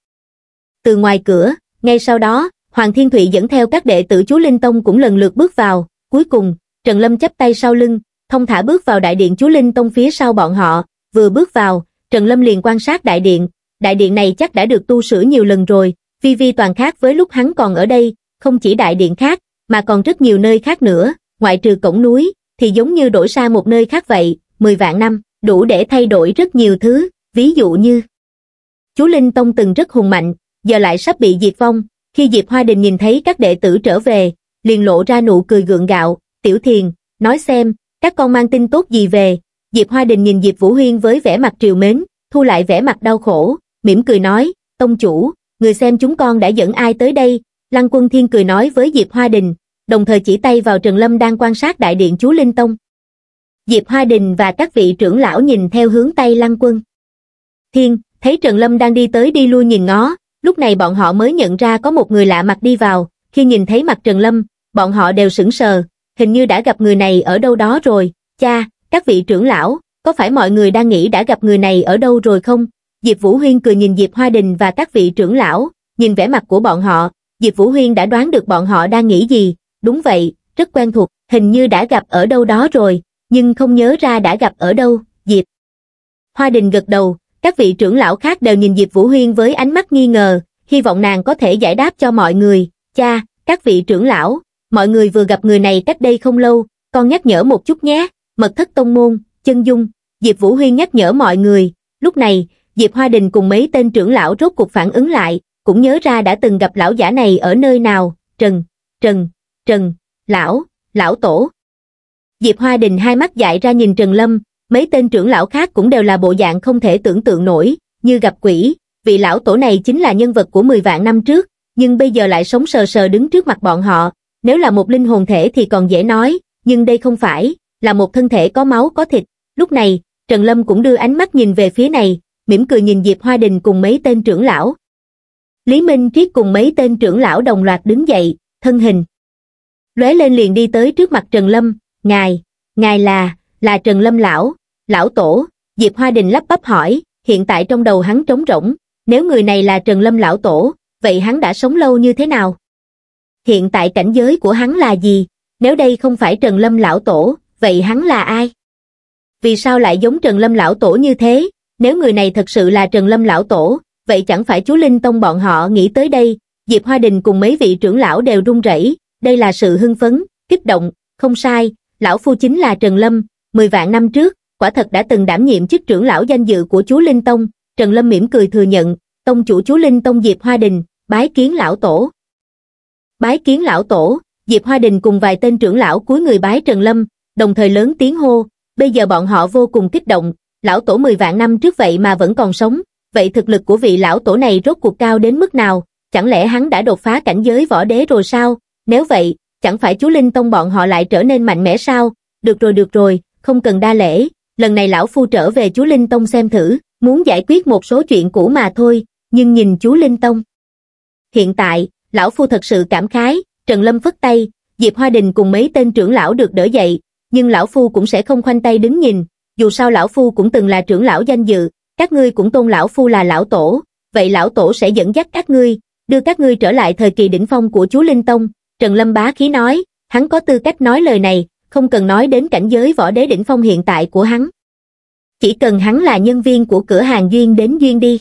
Từ ngoài cửa, ngay sau đó, Hoàng Thiên Thụy dẫn theo các đệ tử chú Linh Tông cũng lần lượt bước vào, cuối cùng, Trần Lâm chắp tay sau lưng, thông thả bước vào đại điện chú Linh Tông phía sau bọn họ, vừa bước vào, Trần Lâm liền quan sát đại điện, đại điện này chắc đã được tu sửa nhiều lần rồi, vi vi toàn khác với lúc hắn còn ở đây, không chỉ đại điện khác, mà còn rất nhiều nơi khác nữa, ngoại trừ cổng núi, thì giống như đổi sang một nơi khác vậy, 10 vạn năm, đủ để thay đổi rất nhiều thứ, ví dụ như Chú Linh Tông từng rất hùng mạnh, giờ lại sắp bị diệt vong, khi Diệp Hoa Đình nhìn thấy các đệ tử trở về, liền lộ ra nụ cười gượng gạo, tiểu thiền, nói xem, các con mang tin tốt gì về, Diệp Hoa Đình nhìn Diệp Vũ Huyên với vẻ mặt triều mến, thu lại vẻ mặt đau khổ, mỉm cười nói, tông chủ, người xem chúng con đã dẫn ai tới đây, Lăng Quân Thiên cười nói với Diệp Hoa Đình, đồng thời chỉ tay vào Trần Lâm đang quan sát đại điện chú Linh Tông. Diệp Hoa Đình và các vị trưởng lão nhìn theo hướng tay Lăng Quân. Thiên, thấy Trần Lâm đang đi tới đi lui nhìn ngó, lúc này bọn họ mới nhận ra có một người lạ mặt đi vào, khi nhìn thấy mặt Trần Lâm, bọn họ đều sững sờ, hình như đã gặp người này ở đâu đó rồi, cha, các vị trưởng lão, có phải mọi người đang nghĩ đã gặp người này ở đâu rồi không? Diệp Vũ Huyên cười nhìn Diệp Hoa Đình và các vị trưởng lão, nhìn vẻ mặt của bọn họ, Diệp Vũ Huyên đã đoán được bọn họ đang nghĩ gì, đúng vậy, rất quen thuộc, hình như đã gặp ở đâu đó rồi, nhưng không nhớ ra đã gặp ở đâu, Diệp. Hoa Đình gật đầu, các vị trưởng lão khác đều nhìn Diệp Vũ Huyên với ánh mắt nghi ngờ, hy vọng nàng có thể giải đáp cho mọi người, cha, các vị trưởng lão, mọi người vừa gặp người này cách đây không lâu, con nhắc nhở một chút nhé, mật thất tông môn, chân dung, Diệp Vũ Huyên nhắc nhở mọi người, lúc này, Diệp Hoa Đình cùng mấy tên trưởng lão rốt cuộc phản ứng lại, cũng nhớ ra đã từng gặp lão giả này ở nơi nào, Trần, Trần, Trần, Lão, Lão Tổ. Diệp Hoa Đình hai mắt dại ra nhìn Trần Lâm, mấy tên trưởng lão khác cũng đều là bộ dạng không thể tưởng tượng nổi, như gặp quỷ, vị lão tổ này chính là nhân vật của 10 vạn năm trước, nhưng bây giờ lại sống sờ sờ đứng trước mặt bọn họ, nếu là một linh hồn thể thì còn dễ nói, nhưng đây không phải, là một thân thể có máu có thịt, lúc này, Trần Lâm cũng đưa ánh mắt nhìn về phía này, mỉm cười nhìn Diệp Hoa Đình cùng mấy tên trưởng lão, Lý Minh Triết cùng mấy tên trưởng lão đồng loạt đứng dậy, thân hình. lóe lên liền đi tới trước mặt Trần Lâm, ngài, ngài là, là Trần Lâm lão, lão tổ, Diệp Hoa Đình lắp bắp hỏi, hiện tại trong đầu hắn trống rỗng, nếu người này là Trần Lâm lão tổ, vậy hắn đã sống lâu như thế nào? Hiện tại cảnh giới của hắn là gì? Nếu đây không phải Trần Lâm lão tổ, vậy hắn là ai? Vì sao lại giống Trần Lâm lão tổ như thế? Nếu người này thật sự là Trần Lâm lão tổ, vậy chẳng phải chú Linh Tông bọn họ nghĩ tới đây, Diệp Hoa Đình cùng mấy vị trưởng lão đều run rẩy, đây là sự hưng phấn, kích động, không sai, lão phu chính là Trần Lâm, 10 vạn năm trước, quả thật đã từng đảm nhiệm chức trưởng lão danh dự của chú Linh Tông, Trần Lâm mỉm cười thừa nhận, tông chủ chú Linh Tông Diệp Hoa Đình, bái kiến lão tổ. Bái kiến lão tổ, Diệp Hoa Đình cùng vài tên trưởng lão cuối người bái Trần Lâm, đồng thời lớn tiếng hô, bây giờ bọn họ vô cùng kích động, lão tổ 10 vạn năm trước vậy mà vẫn còn sống, vậy thực lực của vị lão tổ này rốt cuộc cao đến mức nào, chẳng lẽ hắn đã đột phá cảnh giới võ đế rồi sao, nếu vậy, chẳng phải chú Linh Tông bọn họ lại trở nên mạnh mẽ sao, được rồi được rồi, không cần đa lễ, lần này lão phu trở về chú Linh Tông xem thử, muốn giải quyết một số chuyện cũ mà thôi, nhưng nhìn chú Linh Tông. Hiện tại, lão phu thật sự cảm khái, Trần Lâm phất tay, Diệp Hoa Đình cùng mấy tên trưởng lão được đỡ dậy, nhưng lão phu cũng sẽ không khoanh tay đứng nhìn, dù sao lão phu cũng từng là trưởng lão danh dự, các ngươi cũng tôn lão phu là lão tổ, vậy lão tổ sẽ dẫn dắt các ngươi, đưa các ngươi trở lại thời kỳ đỉnh phong của chú Linh Tông. Trần Lâm bá khí nói, hắn có tư cách nói lời này, không cần nói đến cảnh giới võ đế đỉnh phong hiện tại của hắn. Chỉ cần hắn là nhân viên của cửa hàng Duyên đến Duyên đi.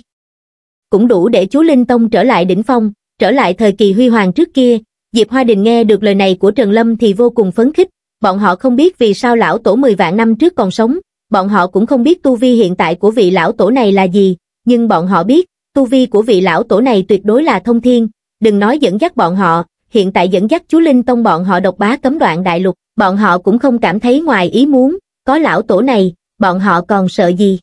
Cũng đủ để chú Linh Tông trở lại đỉnh phong, trở lại thời kỳ huy hoàng trước kia. Diệp Hoa Đình nghe được lời này của Trần Lâm thì vô cùng phấn khích, bọn họ không biết vì sao lão tổ 10 vạn năm trước còn sống, bọn họ cũng không biết tu vi hiện tại của vị lão tổ này là gì, nhưng bọn họ biết, tu vi của vị lão tổ này tuyệt đối là thông thiên, đừng nói dẫn dắt bọn họ, hiện tại dẫn dắt chú Linh Tông bọn họ độc bá cấm đoạn đại lục, bọn họ cũng không cảm thấy ngoài ý muốn, có lão tổ này, bọn họ còn sợ gì.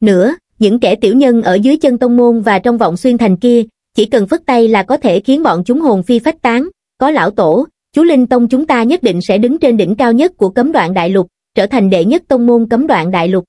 Nữa, những kẻ tiểu nhân ở dưới chân tông môn và trong vọng xuyên thành kia, chỉ cần phất tay là có thể khiến bọn chúng hồn phi phách tán, có lão tổ, chú Linh Tông chúng ta nhất định sẽ đứng trên đỉnh cao nhất của cấm đoạn đại lục, trở thành đệ nhất tông môn cấm đoạn đại lục.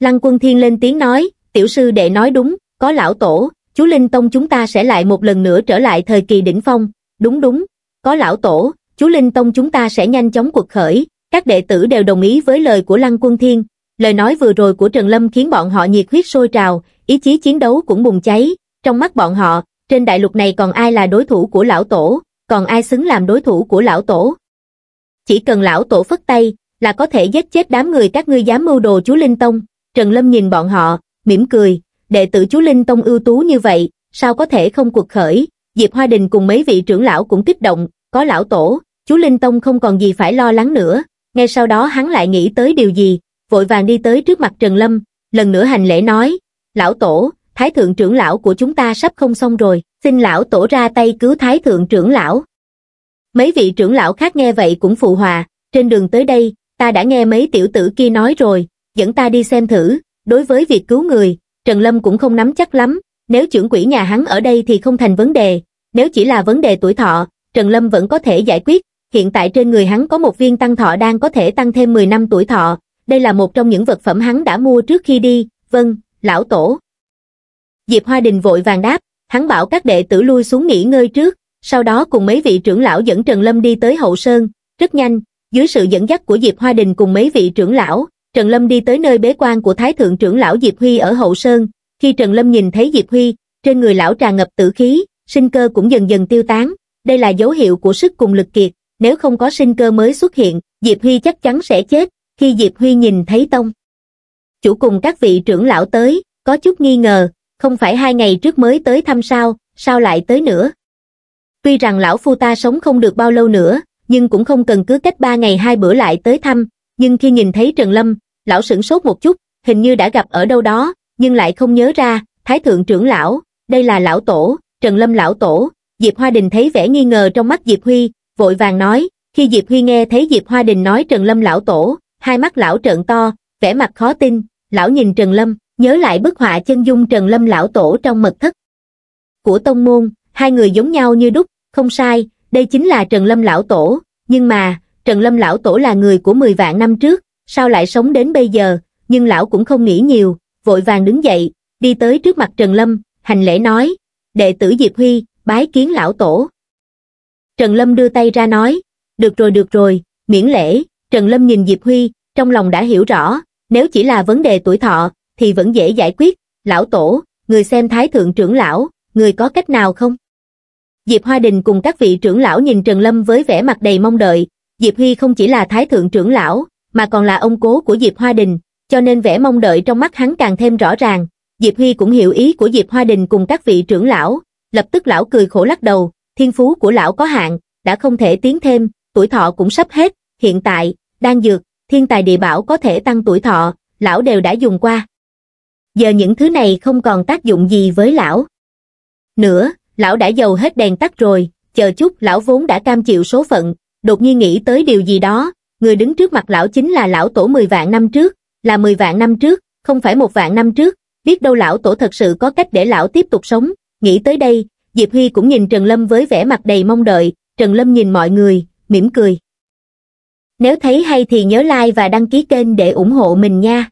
Lăng quân thiên lên tiếng nói, tiểu sư đệ nói đúng, có lão tổ, chú Linh Tông chúng ta sẽ lại một lần nữa trở lại thời kỳ đỉnh phong, đúng đúng, có lão tổ, chú Linh Tông chúng ta sẽ nhanh chóng cuộc khởi, các đệ tử đều đồng ý với lời của Lăng Quân Thiên, lời nói vừa rồi của Trần Lâm khiến bọn họ nhiệt huyết sôi trào, ý chí chiến đấu cũng bùng cháy, trong mắt bọn họ, trên đại lục này còn ai là đối thủ của lão tổ, còn ai xứng làm đối thủ của lão tổ. Chỉ cần lão tổ phất tay, là có thể giết chết đám người các ngươi dám mưu đồ chú Linh Tông. Trần Lâm nhìn bọn họ, mỉm cười, đệ tử chú Linh Tông ưu tú như vậy, sao có thể không cuộc khởi. Diệp Hoa Đình cùng mấy vị trưởng lão cũng kích động, có lão tổ, chú Linh Tông không còn gì phải lo lắng nữa. Ngay sau đó hắn lại nghĩ tới điều gì, vội vàng đi tới trước mặt Trần Lâm, lần nữa hành lễ nói, lão tổ, thái thượng trưởng lão của chúng ta sắp không xong rồi, xin lão tổ ra tay cứu thái thượng trưởng lão. Mấy vị trưởng lão khác nghe vậy cũng phụ hòa, trên đường tới đây, ta đã nghe mấy tiểu tử kia nói rồi, dẫn ta đi xem thử, đối với việc cứu người, Trần Lâm cũng không nắm chắc lắm, nếu trưởng quỹ nhà hắn ở đây thì không thành vấn đề, nếu chỉ là vấn đề tuổi thọ, Trần Lâm vẫn có thể giải quyết, hiện tại trên người hắn có một viên tăng thọ đang có thể tăng thêm 10 năm tuổi thọ, đây là một trong những vật phẩm hắn đã mua trước khi đi, vâng, lão tổ. Diệp Hoa Đình vội vàng đáp, hắn bảo các đệ tử lui xuống nghỉ ngơi trước, sau đó cùng mấy vị trưởng lão dẫn Trần Lâm đi tới hậu sơn, rất nhanh, dưới sự dẫn dắt của Diệp Hoa Đình cùng mấy vị trưởng lão, Trần Lâm đi tới nơi bế quan của Thái Thượng trưởng lão Diệp Huy ở Hậu Sơn, khi Trần Lâm nhìn thấy Diệp Huy, trên người lão tràn ngập tử khí, sinh cơ cũng dần dần tiêu tán, đây là dấu hiệu của sức cùng lực kiệt, nếu không có sinh cơ mới xuất hiện, Diệp Huy chắc chắn sẽ chết, khi Diệp Huy nhìn thấy Tông. Chủ cùng các vị trưởng lão tới, có chút nghi ngờ, không phải hai ngày trước mới tới thăm sao, sao lại tới nữa. Tuy rằng lão phu ta sống không được bao lâu nữa, nhưng cũng không cần cứ cách ba ngày hai bữa lại tới thăm, nhưng khi nhìn thấy Trần Lâm, lão sửng sốt một chút, hình như đã gặp ở đâu đó, nhưng lại không nhớ ra, Thái Thượng trưởng lão, đây là lão tổ, Trần Lâm lão tổ, Diệp Hoa Đình thấy vẻ nghi ngờ trong mắt Diệp Huy, vội vàng nói, khi Diệp Huy nghe thấy Diệp Hoa Đình nói Trần Lâm lão tổ, hai mắt lão trợn to, vẻ mặt khó tin, lão nhìn Trần Lâm, nhớ lại bức họa chân dung Trần Lâm lão tổ trong mật thất của tông môn, hai người giống nhau như đúc, không sai, đây chính là Trần Lâm Lão Tổ, nhưng mà, Trần Lâm Lão Tổ là người của 10 vạn năm trước, sao lại sống đến bây giờ, nhưng Lão cũng không nghĩ nhiều, vội vàng đứng dậy, đi tới trước mặt Trần Lâm, hành lễ nói, đệ tử Diệp Huy, bái kiến Lão Tổ. Trần Lâm đưa tay ra nói, được rồi được rồi, miễn lễ, Trần Lâm nhìn Diệp Huy, trong lòng đã hiểu rõ, nếu chỉ là vấn đề tuổi thọ, thì vẫn dễ giải quyết, Lão Tổ, người xem Thái Thượng trưởng Lão, người có cách nào không? Diệp Hoa Đình cùng các vị trưởng lão nhìn Trần Lâm với vẻ mặt đầy mong đợi, Diệp Huy không chỉ là thái thượng trưởng lão, mà còn là ông cố của Diệp Hoa Đình, cho nên vẻ mong đợi trong mắt hắn càng thêm rõ ràng. Diệp Huy cũng hiểu ý của Diệp Hoa Đình cùng các vị trưởng lão, lập tức lão cười khổ lắc đầu, thiên phú của lão có hạn, đã không thể tiến thêm, tuổi thọ cũng sắp hết, hiện tại, đang dược, thiên tài địa bảo có thể tăng tuổi thọ, lão đều đã dùng qua. Giờ những thứ này không còn tác dụng gì với lão. Nữa, lão đã giàu hết đèn tắt rồi, chờ chút lão vốn đã cam chịu số phận, đột nhiên nghĩ tới điều gì đó, người đứng trước mặt lão chính là lão tổ 10 vạn năm trước, là 10 vạn năm trước, không phải một vạn năm trước, biết đâu lão tổ thật sự có cách để lão tiếp tục sống, nghĩ tới đây, Diệp Huy cũng nhìn Trần Lâm với vẻ mặt đầy mong đợi, Trần Lâm nhìn mọi người, mỉm cười. Nếu thấy hay thì nhớ like và đăng ký kênh để ủng hộ mình nha.